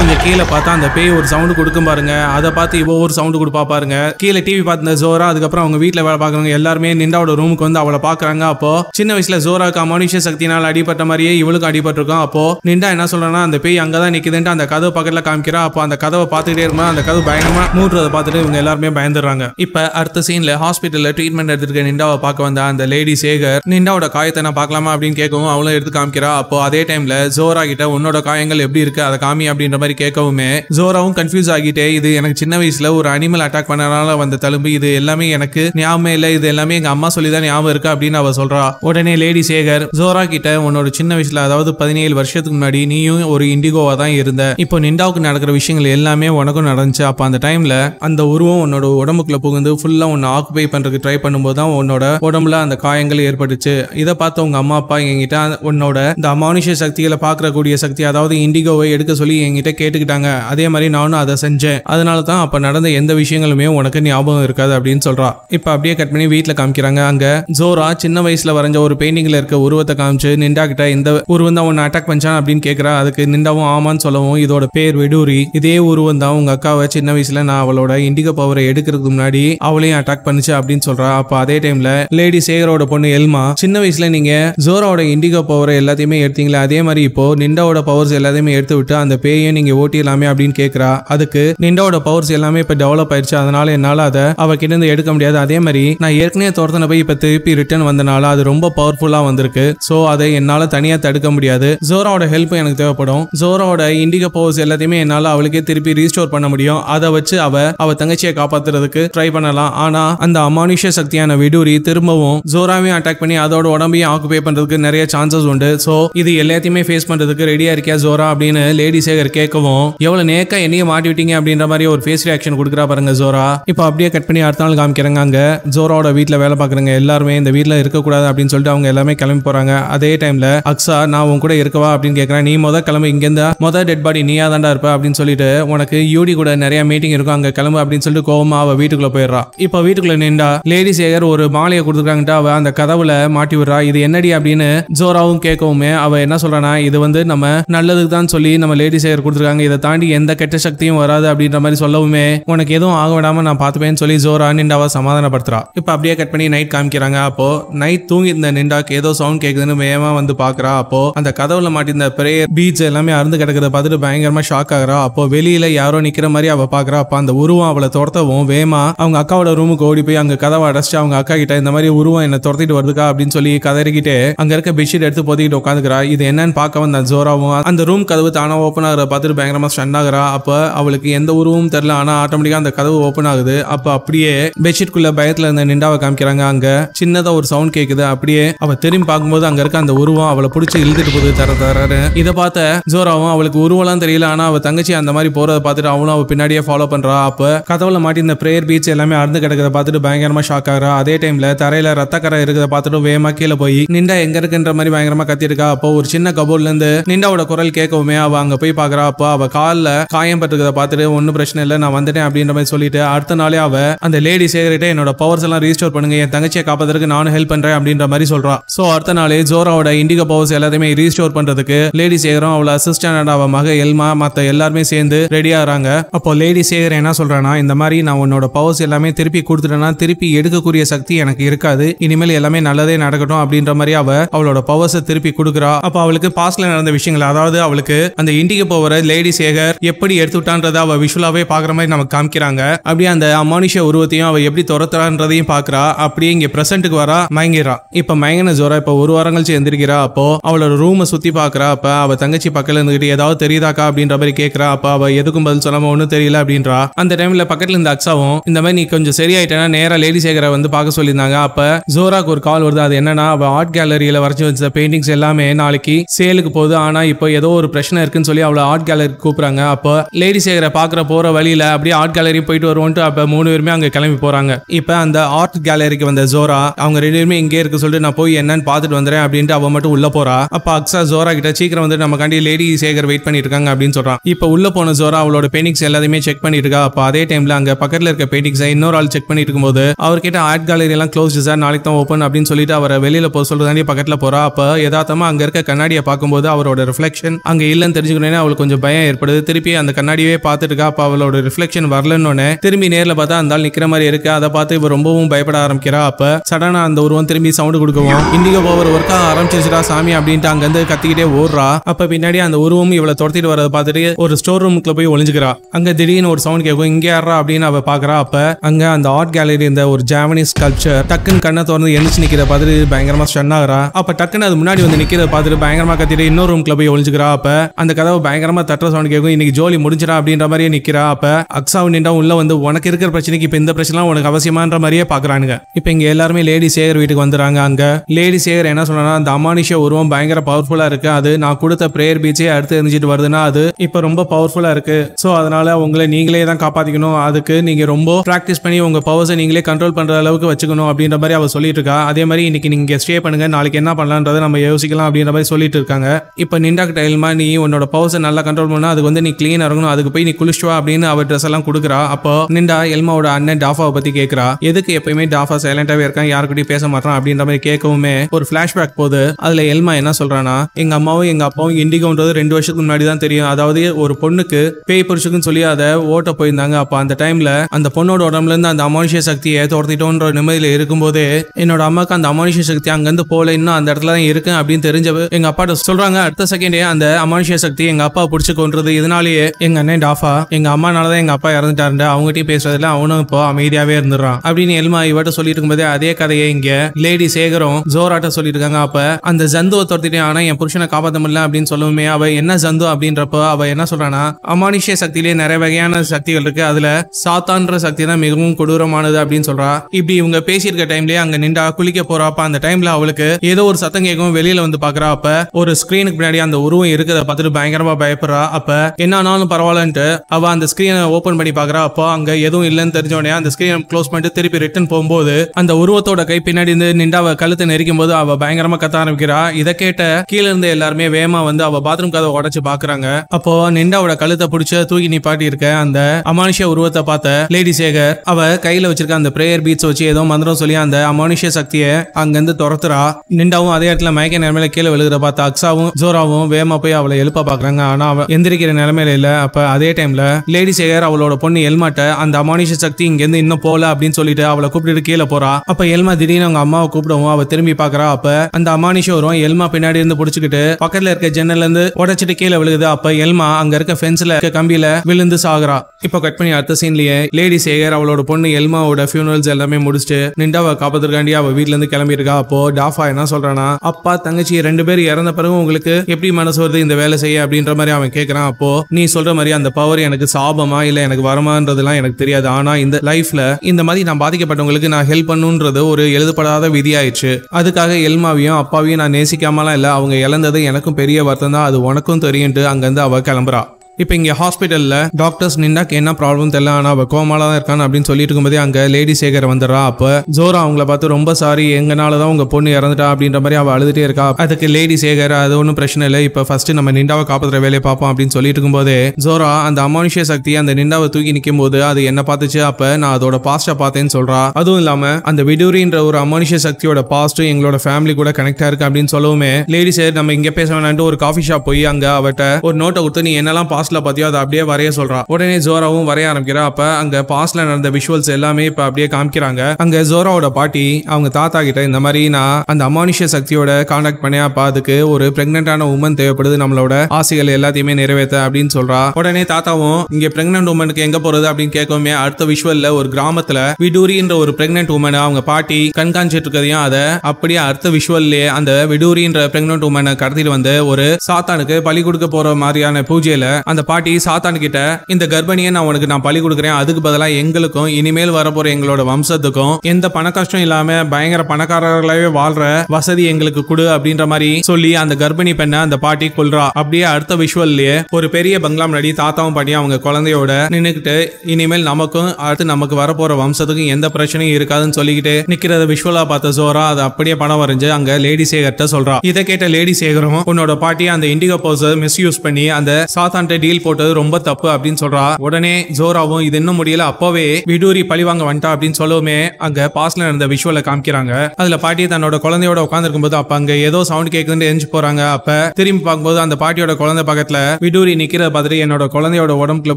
A: கொஞ்சம் கீழே பார்த்தா அந்த பேய் ஒரு சவுண்டு கொடுக்கும் பாருங்க அதை பார்த்து இவ்வளோ ஒரு சவுண்டு கொடுப்பா பாருங்க கீழே டிவி பார்த்த ஜோரா அதுக்கப்புறம் அவங்க வீட்டில் வேலை பார்க்குறவங்க எல்லாருமே நிண்டாவோட ரூமுக்கு வந்து அவளை பார்க்குறாங்க அப்போ சின்ன வயசுல ஜோராக்கா மனுஷ சக்தினால் அடிபட்ட மாதிரியே இவளுக்கும் அடிபட்டிருக்கும் அப்போ நின்றா என்ன சொல்றேன்னா அந்த பேய் அங்கே தான் நிற்குதுன்ட்டு அந்த கதவை பக்கத்தில் காமிக்கிறா அப்போ அந்த கதவை பார்த்துக்கிட்டே இருக்கும்போது அந்த கதவு பயங்கரமா மூட்டுறதை பார்த்துட்டு இவங்க எல்லாருமே பயந்துடுறாங்க இப்போ அடுத்த சீனில் ஹாஸ்பிட்டலில் ட்ரீட்மெண்ட் எடுத்துருக்க நிண்டாவை பார்க்க வந்த அந்த லேடி தேடி சேகர் நிண்டாவோட காயத்தை நான் பார்க்கலாமா அப்படின்னு கேட்கவும் அவளும் எடுத்து காமிக்கிறா அப்போ அதே டைம்ல ஜோரா கிட்ட உன்னோட காயங்கள் எப்படி இருக்கு அதை காமி அப்படின்ற மாதிரி கேட்கவுமே ஜோராவும் கன்ஃபியூஸ் ஆகிட்டே இது எனக்கு சின்ன வயசுல ஒரு அனிமல் அட்டாக் பண்ணனால வந்த தழும்பு இது எல்லாமே எனக்கு ஞாபகம் இல்லை இது எல்லாமே எங்க அம்மா சொல்லி தான் ஞாபகம் இருக்கு அப்படின்னு அவ சொல்றா உடனே லேடி சேகர் ஜோரா கிட்ட உன்னோட சின்ன வயசுல அதாவது பதினேழு வருஷத்துக்கு முன்னாடி நீயும் ஒரு இண்டிகோவா தான் இருந்த இப்போ நிண்டாவுக்கு நடக்கிற விஷயங்கள் எல்லாமே உனக்கும் நடந்துச்சு அப்போ அந்த டைம்ல அந்த உருவம் உன்னோட உடம்புக்குள்ள புகுந்து ஃபுல்லா உன்னை ஆக்குபை பண்றதுக்கு ட்ரை பண்ணும்போது தான் உன்னோட உடம்புல அந்த காயம் காயங்கள் ஏற்பட்டுச்சு இதை பார்த்து உங்க அம்மா அப்பா என்கிட்ட உன்னோட இந்த அமானுஷ சக்திகளை பார்க்கக்கூடிய சக்தி அதாவது இண்டிகோவை எடுக்க சொல்லி என்கிட்ட கேட்டுக்கிட்டாங்க அதே மாதிரி நானும் அதை செஞ்சேன் அதனால தான் அப்ப நடந்த எந்த விஷயங்களுமே உனக்கு ஞாபகம் இருக்காது அப்படின்னு சொல்றா இப்ப அப்படியே கட் பண்ணி வீட்டுல காமிக்கிறாங்க அங்க ஜோரா சின்ன வயசுல வரைஞ்ச ஒரு பெயிண்டிங்ல இருக்க உருவத்தை காமிச்சு நிண்டா கிட்ட இந்த உருவம் தான் உன்னை அட்டாக் பண்ணிச்சான் அப்படின்னு கேட்கறா அதுக்கு நிண்டாவும் ஆமான்னு சொல்லவும் இதோட பேர் வெடூரி இதே உருவம் தான் உங்க அக்காவை சின்ன வயசுல நான் அவளோட இண்டிகோ பவரை எடுக்கிறதுக்கு முன்னாடி அவளையும் அட்டாக் பண்ணுச்சு அப்படின்னு சொல்றா அப்ப அதே டைம்ல லேடி சேகரோட பொண்ணு எல்மா சின்ன வயசுல நீங்க ஜோராவோட இண்டிகோ பவர் எல்லாத்தையுமே எடுத்தீங்களா அதே மாதிரி இப்போ நிண்டாவோட பவர்ஸ் எல்லாத்தையுமே எடுத்து விட்டு அந்த பேயை நீங்க ஓட்டிடலாமே அப்படின்னு கேட்கறா அதுக்கு நிண்டாவோட பவர்ஸ் எல்லாமே இப்ப டெவலப் ஆயிடுச்சு அதனால என்னால அதை அவ கிட்ட இருந்து எடுக்க முடியாது அதே மாதிரி நான் ஏற்கனவே துரத்தன போய் இப்ப திருப்பி ரிட்டர்ன் வந்தனால அது ரொம்ப பவர்ஃபுல்லா வந்திருக்கு சோ அதை என்னால தனியா தடுக்க முடியாது ஜோராவோட ஹெல்ப் எனக்கு தேவைப்படும் ஜோராவோட இண்டிகோ பவர்ஸ் எல்லாத்தையுமே என்னால அவளுக்கே திருப்பி ரீஸ்டோர் பண்ண முடியும் அதை வச்சு அவ அவ தங்கச்சியை காப்பாத்துறதுக்கு ட்ரை பண்ணலாம் ஆனா அந்த அமானுஷ சக்தியான விடூரி திரும்பவும் ஜோரா பூராவையும் அட்டாக் பண்ணி அதோட உடம்பையும் ஆக்குபை பண்ணுறதுக்கு நிறைய சான்சஸ் உண்டு ஸோ இது எல்லாத்தையுமே ஃபேஸ் பண்ணுறதுக்கு ரெடியாக இருக்கியா ஜோரா அப்படின்னு லேடி சேகர் கேட்கவும் எவ்வளோ நேக்கா என்னையே மாட்டி விட்டீங்க அப்படின்ற மாதிரி ஒரு ஃபேஸ் ரியாக்ஷன் கொடுக்குறா பாருங்க ஜோரா இப்போ அப்படியே கட் பண்ணி அடுத்த நாள் காமிக்கிறாங்க அங்கே ஜோராவோட வீட்டில் வேலை பாக்குறாங்க எல்லாருமே இந்த வீட்டில் இருக்கக்கூடாது அப்படின்னு சொல்லிட்டு அவங்க எல்லாமே கிளம்பி போறாங்க அதே டைமில் அக்ஸா நான் உன் கூட இருக்கவா அப்படின்னு கேட்குறேன் நீ மொதல் கிளம்பு இங்கேருந்து மொதல் டெட் பாடி நீயா தாண்டா இருப்ப அப்படின்னு சொல்லிட்டு உனக்கு யூடி கூட நிறைய மீட்டிங் இருக்கும் அங்கே கிளம்பு அப்படின்னு சொல்லிட்டு கோவமா அவள் வீட்டுக்குள்ளே போயிடுறா இப்போ வீட்டுக்குள்ளே நின்றா லேடி சேகர் ஒரு மாலையை கொடுத்துருக்காங்கட்டா அவள் அந்த கதவுல மாட்டி விடுறா இது என்னடி அப்படின்னு ஜோராவும் கேட்கவுமே அவ என்ன சொல்றானா இது வந்து நம்ம நல்லதுக்கு தான் சொல்லி நம்ம லேடி சேகர் கொடுத்துருக்காங்க இதை தாண்டி எந்த கெட்ட சக்தியும் வராது அப்படின்ற மாதிரி சொல்லவுமே உனக்கு எதுவும் ஆக விடாம நான் பார்த்துப்பேன்னு சொல்லி ஜோரா நிண்டாவை சமாதானப்படுத்துறா இப்போ அப்படியே கட் பண்ணி நைட் காமிக்கிறாங்க அப்போ நைட் தூங்கி இருந்த நிண்டாக்கு ஏதோ சவுண்ட் கேக்குதுன்னு வேகமா வந்து பாக்குறா அப்போ அந்த கதவுல மாட்டிருந்த பெரிய பீச் எல்லாமே அறுந்து கிடக்குறத பார்த்துட்டு பயங்கரமா ஷாக் ஆகுறா அப்போ வெளியில யாரோ நிக்கிற மாதிரி அவ பாக்குறா அப்ப அந்த உருவம் அவளை துரத்தவும் வேமா அவங்க அக்காவோட ரூமுக்கு ஓடி போய் அங்க கதவை அடைச்சிட்டு அவங்க அக்கா கிட்ட இந்த மாதிரி உருவம் என்ன துரத்திட்டு வருதுக்கா அப்படின்னு சொல்லி கதறிக்கிட்டே அங்க இருக்க பெட்ஷீட் எடுத்து போத்திக்கிட்டு உட்காந்துக்கிறா இது என்னன்னு பார்க்க வந்த ஜோராவும் அந்த ரூம் கதவு தானா ஓப்பன் ஆகிற பார்த்துட்டு பயங்கரமா ஸ்டன் ஆகுறா அப்ப அவளுக்கு எந்த உருவும் தெரியல ஆனா ஆட்டோமேட்டிக்கா அந்த கதவு ஓப்பன் ஆகுது அப்ப அப்படியே பெட்ஷீட் குள்ள பயத்துல இருந்த நிண்டாவை காமிக்கிறாங்க அங்க சின்னதா ஒரு சவுண்ட் கேக்குது அப்படியே அவ திரும்பி பார்க்கும்போது அங்க இருக்க அந்த உருவம் அவளை பிடிச்சி இழுத்துட்டு போகுது தர தரன்னு இதை பார்த்த ஜோராவும் அவளுக்கு உருவம்லாம் தெரியல ஆனா அவ தங்கச்சி அந்த மாதிரி போறதை பார்த்துட்டு அவளும் அவ பின்னாடியே ஃபாலோ பண்றா அப்ப கதவுல மாட்டி இந்த பிரேயர் பீச் எல்லாமே அறந்து கிடக்கிறத பார்த்துட்டு பயங்கரமா ஷாக் ஆகுறா அதே டைம்ல தரையில ரத்தக்கரை இருக்கிறத பார்த்துட்டு வேகமா கீழே போய் நிண்டா எங்க இருக்குன்ற மாதிரி பயங்கரமா கத்திருக்கா அப்போ ஒரு சின்ன கபூர்ல இருந்து நிண்டாவோட குரல் கேட்கவுமே அவ அங்க போய் பாக்குறா அப்போ அவ காலில் காயம் பட்டிருக்கிறத பார்த்துட்டு ஒன்னும் பிரச்சனை இல்லை நான் வந்துட்டேன் அப்படின்ற மாதிரி சொல்லிட்டு அடுத்த நாளே அவ அந்த லேடி சேகரிட்ட என்னோட பவர்ஸ் எல்லாம் ரீஸ்டோர் பண்ணுங்க என் தங்கச்சியை காப்பதற்கு நானும் ஹெல்ப் பண்றேன் அப்படின்ற மாதிரி சொல்றா சோ அடுத்த நாளே ஜோராவோட இண்டிகோ பவர்ஸ் எல்லாத்தையுமே ரீஸ்டோர் பண்றதுக்கு லேடி சேகரும் அவள அசிஸ்டன்ட் அவ மக எல்மா மத்த எல்லாருமே சேர்ந்து ரெடி ஆகிறாங்க அப்போ லேடி சேகர் என்ன சொல்றானா இந்த மாதிரி நான் உன்னோட பவர்ஸ் எல்லாமே திருப்பி கொடுத்துட்டேன்னா திருப்பி எடுக்கக்கூடிய சக்தி எனக்கு இருக்காது இனிமேல் இனிமேல் எல்லாமே நல்லதே நடக்கட்டும் அப்படின்ற மாதிரி அவ அவளோட பவர்ஸை திருப்பி கொடுக்குறா அப்ப அவளுக்கு பாஸ்ட்ல நடந்த விஷயங்கள் அதாவது அவளுக்கு அந்த இண்டிக்கு போவர லேடி சேகர் எப்படி எடுத்துட்டான்றத அவ விஷுவலாவே பாக்குற மாதிரி நமக்கு காமிக்கிறாங்க அப்படியே அந்த மனுஷ உருவத்தையும் அவ எப்படி துரத்துறான்றதையும் பாக்குறா அப்படி இங்க பிரசன்ட்டுக்கு வரா மயங்கிறா இப்ப மயங்கின ஜோரா இப்ப ஒரு வாரம் கழிச்சு எந்திரிக்கிறா அப்போ அவளோட ரூம் சுத்தி பாக்குறா அப்ப அவ தங்கச்சி பக்கத்துல இருந்துகிட்டு ஏதாவது தெரியுதாக்கா அப்படின்ற மாதிரி கேக்குறா அப்ப அவ எதுக்கும் பதில் சொல்லாம ஒன்னும் தெரியல அப்படின்றா அந்த டைம்ல பக்கத்துல இருந்த அக்ஸாவும் இந்த மாதிரி நீ கொஞ்சம் சரியாயிட்டேன்னா நேரா லேடி சேகரை வந்து பார்க்க சொல்லியிருந்தாங்க அப்ப ஜோரா சுஜாக்கு ஒரு கால் வருது அது என்னன்னா ஆர்ட் கேலரியில் வரைச்சி வச்ச பெயிண்டிங்ஸ் எல்லாமே நாளைக்கு சேலுக்கு போகுது ஆனா இப்போ ஏதோ ஒரு பிரச்சனை இருக்குன்னு சொல்லி அவளை ஆர்ட் கேலரி கூப்பிடுறாங்க அப்போ லேடி சேகரை பாக்குற போற வழியில அப்படியே ஆர்ட் கேலரி போயிட்டு வருவோன்ட்டு அப்போ மூணு பேருமே அங்க கிளம்பி போறாங்க இப்போ அந்த ஆர்ட் கேலரிக்கு வந்த ஜோரா அவங்க ரெண்டு பேருமே இங்கே இருக்கு சொல்லிட்டு நான் போய் என்னன்னு பாத்துட்டு வந்துறேன் அப்படின்ட்டு அவ மட்டும் உள்ள போறா அப்ப அக்ஸா ஜோரா கிட்ட சீக்கிரம் வந்து நம்ம கண்டி லேடி சேகர் வெயிட் பண்ணிட்டு இருக்காங்க அப்படின்னு சொல்றான் இப்போ உள்ள போன ஜோரா அவளோட பெயிண்டிங்ஸ் எல்லாத்தையுமே செக் பண்ணிட்டு இருக்கா அப்போ அதே டைம்ல அங்க பக்கத்துல இருக்க பெயிண்டிங்ஸை இன்னொரு ஆள் செக் பண்ணிட்டு இருக்கும்போது அவர்கிட்ட ஆர்ட் கேலரி எல்லாம் க்ளோஸ் சார் நாளைக்கு தான் ஓப்பன் அப்படின்னு சொல்லிட்டு அவரை வெளியில போக சொல்றதாண்டி பக்கத்தில் போறா அப்போ எதார்த்தமா அங்க இருக்க கண்ணாடியை பார்க்கும்போது அவரோட ரிஃப்ளெக்ஷன் அங்க இல்லைன்னு தெரிஞ்சுக்கணும்னு அவளுக்கு கொஞ்சம் பயம் ஏற்படுது திருப்பி அந்த கண்ணாடியே பார்த்துட்டு இருக்கா அப்ப அவளோட ரிஃப்ளெக்ஷன் வரலன்னு திரும்பி நேரில் பார்த்தா அந்த ஆள் நிக்கிற மாதிரி இருக்கு அதை பார்த்து இவ ரொம்பவும் பயப்பட ஆரம்பிக்கிறா அப்ப சடனா அந்த உருவம் திரும்பி சவுண்டு கொடுக்கவும் இண்டிகோ போவர் ஒர்க்கா ஆரம்பிச்சிருச்சுடா சாமி அப்படின்ட்டு அங்க இருந்து கத்திக்கிட்டே ஓடுறா அப்ப பின்னாடி அந்த உருவம் இவளை துரத்திட்டு வரதை பார்த்துட்டு ஒரு ஸ்டோர் ரூமுக்குள்ள போய் ஒளிஞ்சுக்கிறா அங்க திடீர்னு ஒரு சவுண்ட் கேட்கும் இங்க யாரா அப்படின்னு அவ பாக்குறா அப்ப அங்க அந்த ஆர்ட் கேலரி இந்த ஒரு ஜாவனீஸ் கல்ச்சர் டக்குன்னு கண்ணை திறந்து எழுச்சி நிற்கிறத பார்த்துட்டு பயங்கரமா ஸ்டன் ஆகிறா அப்போ டக்குன்னு அது முன்னாடி வந்து நிற்கிறத பார்த்துட்டு பயங்கரமா கத்திட்டு இன்னொரு ரூம்குள்ள போய் ஒழிஞ்சுக்கிறா அப்ப அந்த கதவை பயங்கரமா தட்டுற சவுண்ட் கேட்கும் இன்னைக்கு ஜோலி முடிஞ்சிடா அப்படின்ற மாதிரியே நிக்கிறா அப்போ அக்ஸா நின்றா உள்ள வந்து உனக்கு இருக்கிற பிரச்சனைக்கு இப்போ இந்த பிரச்சனை உனக்கு அவசியமான மாதிரியே பார்க்குறானுங்க இப்போ இங்கே எல்லாருமே லேடி சேகர் வீட்டுக்கு வந்துறாங்க அங்கே லேடி சேகர் என்ன சொன்னா அந்த அமானிஷ உருவம் பயங்கர பவர்ஃபுல்லாக இருக்குது அது நான் கொடுத்த ப்ரேயர் பீச்சே அடுத்து எரிஞ்சிட்டு வருதுன்னா அது இப்போ ரொம்ப பவர்ஃபுல்லாக இருக்குது ஸோ அதனால உங்களை நீங்களே தான் காப்பாற்றிக்கணும் அதுக்கு நீங்கள் ரொம்ப ப்ராக்டிஸ் பண்ணி உங்கள் பவர்ஸை நீங்களே கண்ட்ரோல் பண்ணுற அளவுக்கு வச்சுக்கணும் அப்படின்ற மாதிரி அவர் சொல்லிட்டு இருக்கா அதே மாதிரி இன்னைக்கு நீங்க ஸ்டே பண்ணுங்க நாளைக்கு என்ன பண்ணலான்றதை நம்ம யோசிக்கலாம் அப்படின்ற மாதிரி சொல்லிட்டு இருக்காங்க இப்போ நிண்டாக் டைல்மா நீ உன்னோட பவுச நல்லா கண்ட்ரோல் பண்ணா அதுக்கு வந்து நீ க்ளீனாக இருக்கணும் அதுக்கு போய் நீ குளிச்சுவா அப்படின்னு அவர் ட்ரெஸ் எல்லாம் கொடுக்குறா அப்போ நிண்டா எல்மாவோட அண்ணன் டாஃபாவை பத்தி கேட்கறா எதுக்கு எப்பயுமே டாஃபா சைலண்டாவே இருக்கான் யாருக்கிட்டயும் பேச மாட்டான் அப்படின்ற மாதிரி கேட்கவுமே ஒரு பிளாஷ்பேக் போகுது அதில் எல்மா என்ன சொல்றானா எங்க அம்மாவும் எங்கள் அப்பாவும் இண்டிகோன்றது ரெண்டு வருஷத்துக்கு முன்னாடி தான் தெரியும் அதாவது ஒரு பொண்ணுக்கு பேய் பொருஷுக்குன்னு சொல்லி அதை ஓட்ட போயிருந்தாங்க அப்போ அந்த டைம்ல அந்த பொண்ணோட உடம்புலேருந்து அந்த அமானுஷிய சக்தியை தோர்த்திட்டோன்ற நிம்மதியில் இருக்கும்போதே என்னோட அம்மாவுக்கு அந்த அமானுஷ சக்தி அங்கேருந்து போல இன்னும் அந்த இடத்துல தான் இருக்கேன் அப்படின்னு தெரிஞ்சவ எங்க அப்பா சொல்றாங்க அடுத்த செகண்டே அந்த அமானுஷ சக்தி எங்க அப்பா பிடிச்சி கொன்றது இதனாலேயே எங்க அண்ணன் டாஃபா எங்க அம்மானாலதான் எங்க அப்பா இறந்துட்டாரு அவங்ககிட்டயும் பேசுறதுல அவனும் இப்போ அமைதியாவே இருந்துறான் அப்படின்னு எல்மா இவட்ட சொல்லிட்டு இருக்கும்போது அதே கதையை இங்க லேடி சேகரும் ஜோராட்ட சொல்லிட்டு இருக்காங்க அப்ப அந்த ஜந்துவை தொடர்த்திட்டே ஆனா என் புருஷனை காப்பாற்ற முடியல அப்படின்னு சொல்லுவோமே அவ என்ன ஜந்து அப்படின்றப்போ அவ என்ன சொல்றானா அமானுஷிய சக்தியிலே நிறைய வகையான சக்திகள் இருக்கு அதுல சாத்தான்ற சக்தி தான் மிகவும் கொடூரமானது அப்படின்னு சொல்றா இப்படி இவங்க பேசியிருக்க டைம்லயே அங்க நின்று ஃப்ரெண்டா குளிக்க போறாப்ப அந்த டைம்ல அவளுக்கு ஏதோ ஒரு சத்தம் கேட்கும் வெளியில வந்து பாக்குறா அப்ப ஒரு ஸ்கிரீனுக்கு பின்னாடி அந்த உருவம் இருக்கிறத பார்த்துட்டு பயங்கரமா பயப்படுறா அப்ப என்ன பரவாயில்லன்ட்டு அவ அந்த ஸ்கிரீனை ஓபன் பண்ணி பாக்குறா அப்போ அங்க எதுவும் இல்லைன்னு தெரிஞ்ச உடனே அந்த ஸ்கிரீனை க்ளோஸ் பண்ணிட்டு திருப்பி ரிட்டர்ன் போகும்போது அந்த உருவத்தோட கை பின்னாடி இருந்து நின்று அவ கழுத்தை நெரிக்கும் போது அவ பயங்கரமா கத்த ஆரம்பிக்கிறா இதை கேட்ட கீழே இருந்த எல்லாருமே வேகமா வந்து அவ பாத்ரூம் கதை உடச்சு பாக்குறாங்க அப்போ நிண்டாவோட கழுத்தை பிடிச்ச தூக்கி நிப்பாட்டி இருக்க அந்த அமானுஷ உருவத்தை பார்த்த லேடி சேகர் அவ கையில வச்சிருக்க அந்த பிரேயர் பீட்ஸ் வச்சு ஏதோ மந்திரம் சொல்லி அந்த அமானுஷ சக்தியை அங்கிருந்து துரத்துறா நிண்டாவும் அதே இடத்துல மயக்க நிலைமையில கீழே விழுகிற பார்த்து அக்ஸாவும் ஜோராவும் வேகமா போய் அவளை எழுப்ப பாக்குறாங்க ஆனா அவன் எந்திரிக்கிற நிலைமையில இல்ல அப்ப அதே டைம்ல லேடி சேகர் அவளோட பொண்ணு எல்மாட்ட அந்த அமானுஷ சக்தி இங்கிருந்து இன்னும் போல அப்படின்னு சொல்லிட்டு அவளை கூப்பிட்டு கீழே போறா அப்ப எல்மா திடீர்னு அவங்க அம்மாவை கூப்பிடவும் அவ திரும்பி பாக்குறா அப்ப அந்த அமானிஷ வரும் எல்மா பின்னாடி இருந்து புடிச்சுக்கிட்டு பக்கத்துல இருக்க ஜன்னல்ல இருந்து உடைச்சிட்டு கீழே விழுகுது அப்ப எல்மா அங்க இருக்க ஃபென்ஸ்ல இருக்க கம்பியில விழுந்து சாகுறா இப்ப கட் பண்ணி அடுத்த சீன்லயே லேடி சேகர் அவளோட பொண்ணு எல்மாவோட ஃபியூனல்ஸ் எல்லாமே முடிச்சுட்டு நிண்டாவை காப்பதற்காண்டியா அவ வீட்ல இருந்து கிளம்பியிருக்கா அப்போ டாஃபா என்ன சொல்றானா அப்பா தங்கச்சி ரெண்டு பேர் இறந்த பிறகு உங்களுக்கு எப்படி மனசு வருது இந்த வேலை செய்ய அப்படின்ற மாதிரி அவன் கேக்குறான் அப்போ நீ சொல்ற மாதிரி அந்த பவர் எனக்கு சாபமா இல்லை எனக்கு வரமான்றதுலாம் எனக்கு தெரியாது ஆனா இந்த லைஃப்ல இந்த மாதிரி நான் பாதிக்கப்பட்டவங்களுக்கு நான் ஹெல்ப் பண்ணுன்றது ஒரு எழுதப்படாத விதியாயிடுச்சு அதுக்காக எல்மாவையும் அப்பாவையும் நான் நேசிக்காமலாம் இல்லை அவங்க இழந்தது எனக்கும் பெரிய வருத்தம் தான் அது உனக்கும் தெரியும்ட்டு அங்கிருந்து அவ கிளம்புறா இப்போ இங்கே ஹாஸ்பிட்டலில் டாக்டர்ஸ் நின்னாக்கு என்ன ப்ராப்ளம் தெரியல ஆனால் அவள் கோமால தான் இருக்கான் அப்படின்னு சொல்லிட்டு இருக்கும்போது அங்கே லேடி சேகர் வந்துடுறா அப்போ ஜோரா அவங்கள பார்த்து ரொம்ப சாரி எங்கனால தான் உங்கள் பொண்ணு இறந்துட்டா அப்படின்ற மாதிரி அவள் அழுதுகிட்டே இருக்கா அதுக்கு லேடி சேகர் அது ஒன்றும் பிரச்சனை இல்லை இப்போ ஃபர்ஸ்ட் நம்ம நிண்டாவை காப்பாற்றுற வேலையை பார்ப்போம் அப்படின்னு சொல்லிட்டு இருக்கும்போது ஜோரா அந்த அமானுஷிய சக்தி அந்த நிண்டாவை தூக்கி நிற்கும் போது அது என்ன பார்த்துச்சு அப்போ நான் அதோட பாஸ்ட்டை பார்த்தேன்னு சொல்கிறா அதுவும் இல்லாமல் அந்த விடுரின்ற ஒரு அமானுஷிய சக்தியோட பாஸ்ட்டும் எங்களோட ஃபேமிலி கூட கனெக்டா இருக்கு அப்படின்னு சொல்லவுமே லேடி சேகர் நம்ம இங்கே பேச வேணான்ட்டு ஒரு காஃபி ஷாப் போய் அங்கே அவட்ட ஒரு நோட்டை கொடுத்து நீ என்னெல்லாம் பாஸ்ட் பாஸ்ட்ல பாத்தியோ அதை அப்படியே வரைய சொல்றான் உடனே ஜோராவும் வரைய ஆரம்பிக்கிறா அப்ப அங்க பாஸ்ட்ல நடந்த விஷுவல்ஸ் எல்லாமே இப்ப அப்படியே காமிக்கிறாங்க அங்க ஜோராவோட பாட்டி அவங்க தாத்தா கிட்ட இந்த மாதிரி நான் அந்த அமானுஷ சக்தியோட கான்டாக்ட் பண்ணியா பாதுக்கு அதுக்கு ஒரு பிரெக்னென்டான உமன் தேவைப்படுது நம்மளோட ஆசைகள் எல்லாத்தையுமே நிறைவேற்ற அப்படின்னு சொல்றா உடனே தாத்தாவும் இங்க பிரெக்னென்ட் உமனுக்கு எங்க போறது அப்படின்னு கேட்கவுமே அடுத்த விஷுவல்ல ஒரு கிராமத்துல விடூரின்ற ஒரு பிரெக்னென்ட் உமன் அவங்க பாட்டி கண்காணிச்சிட்டு இருக்கதையும் அதை அப்படியே அடுத்த விஷுவல்லே அந்த விடூரின்ற பிரெக்னென்ட் உமனை கடத்திட்டு வந்து ஒரு சாத்தானுக்கு பலி கொடுக்க போற மாதிரியான பூஜையில அந்த பாட்டி சாத்தான் கிட்ட இந்த கர்ப்பிணியை நான் உனக்கு நான் பழி கொடுக்குறேன் அதுக்கு பதிலாக எங்களுக்கும் இனிமேல் வரப்போற எங்களோட வம்சத்துக்கும் எந்த பண கஷ்டம் இல்லாம பயங்கர பணக்காரர்களாவே வாழ்ற வசதி எங்களுக்கு கொடு அப்படின்ற மாதிரி சொல்லி அந்த கர்ப்பிணி பெண்ணை அந்த பாட்டி கொள்றா அப்படியே அடுத்த விஷுவல்லயே ஒரு பெரிய பங்களா நடி தாத்தாவும் பாட்டி அவங்க குழந்தையோட நின்னுக்கிட்டு இனிமேல் நமக்கும் அடுத்து நமக்கு வரப்போற வம்சத்துக்கும் எந்த பிரச்சனையும் இருக்காதுன்னு சொல்லிக்கிட்டு நிக்கிறத விஷுவலா பார்த்த சோரா அது அப்படியே பணம் வரைஞ்சு அங்க லேடி சேகர்கிட்ட சொல்றா இதை கேட்ட லேடி சேகரும் உன்னோட பாட்டி அந்த இண்டிகோ போஸ் மிஸ்யூஸ் பண்ணி அந்த சாத்தான் டீல் போட்டது ரொம்ப தப்பு அப்படின்னு சொல்றா உடனே ஜோராவும் இது இன்னும் முடியல அப்பவே விடூரி பழி வாங்க வந்துட்டா அப்படின்னு சொல்லவுமே அங்க பாஸ்ல இருந்த விஷுவல காமிக்கிறாங்க அதுல பாட்டி தன்னோட குழந்தையோட உட்காந்துருக்கும் போது அப்ப அங்க ஏதோ சவுண்ட் கேக்குதுன்னு எரிஞ்சு போறாங்க அப்ப திரும்பி பார்க்கும்போது அந்த பாட்டியோட குழந்தை பக்கத்துல விடூரி நிக்கிற மாதிரி என்னோட குழந்தையோட உடம்புல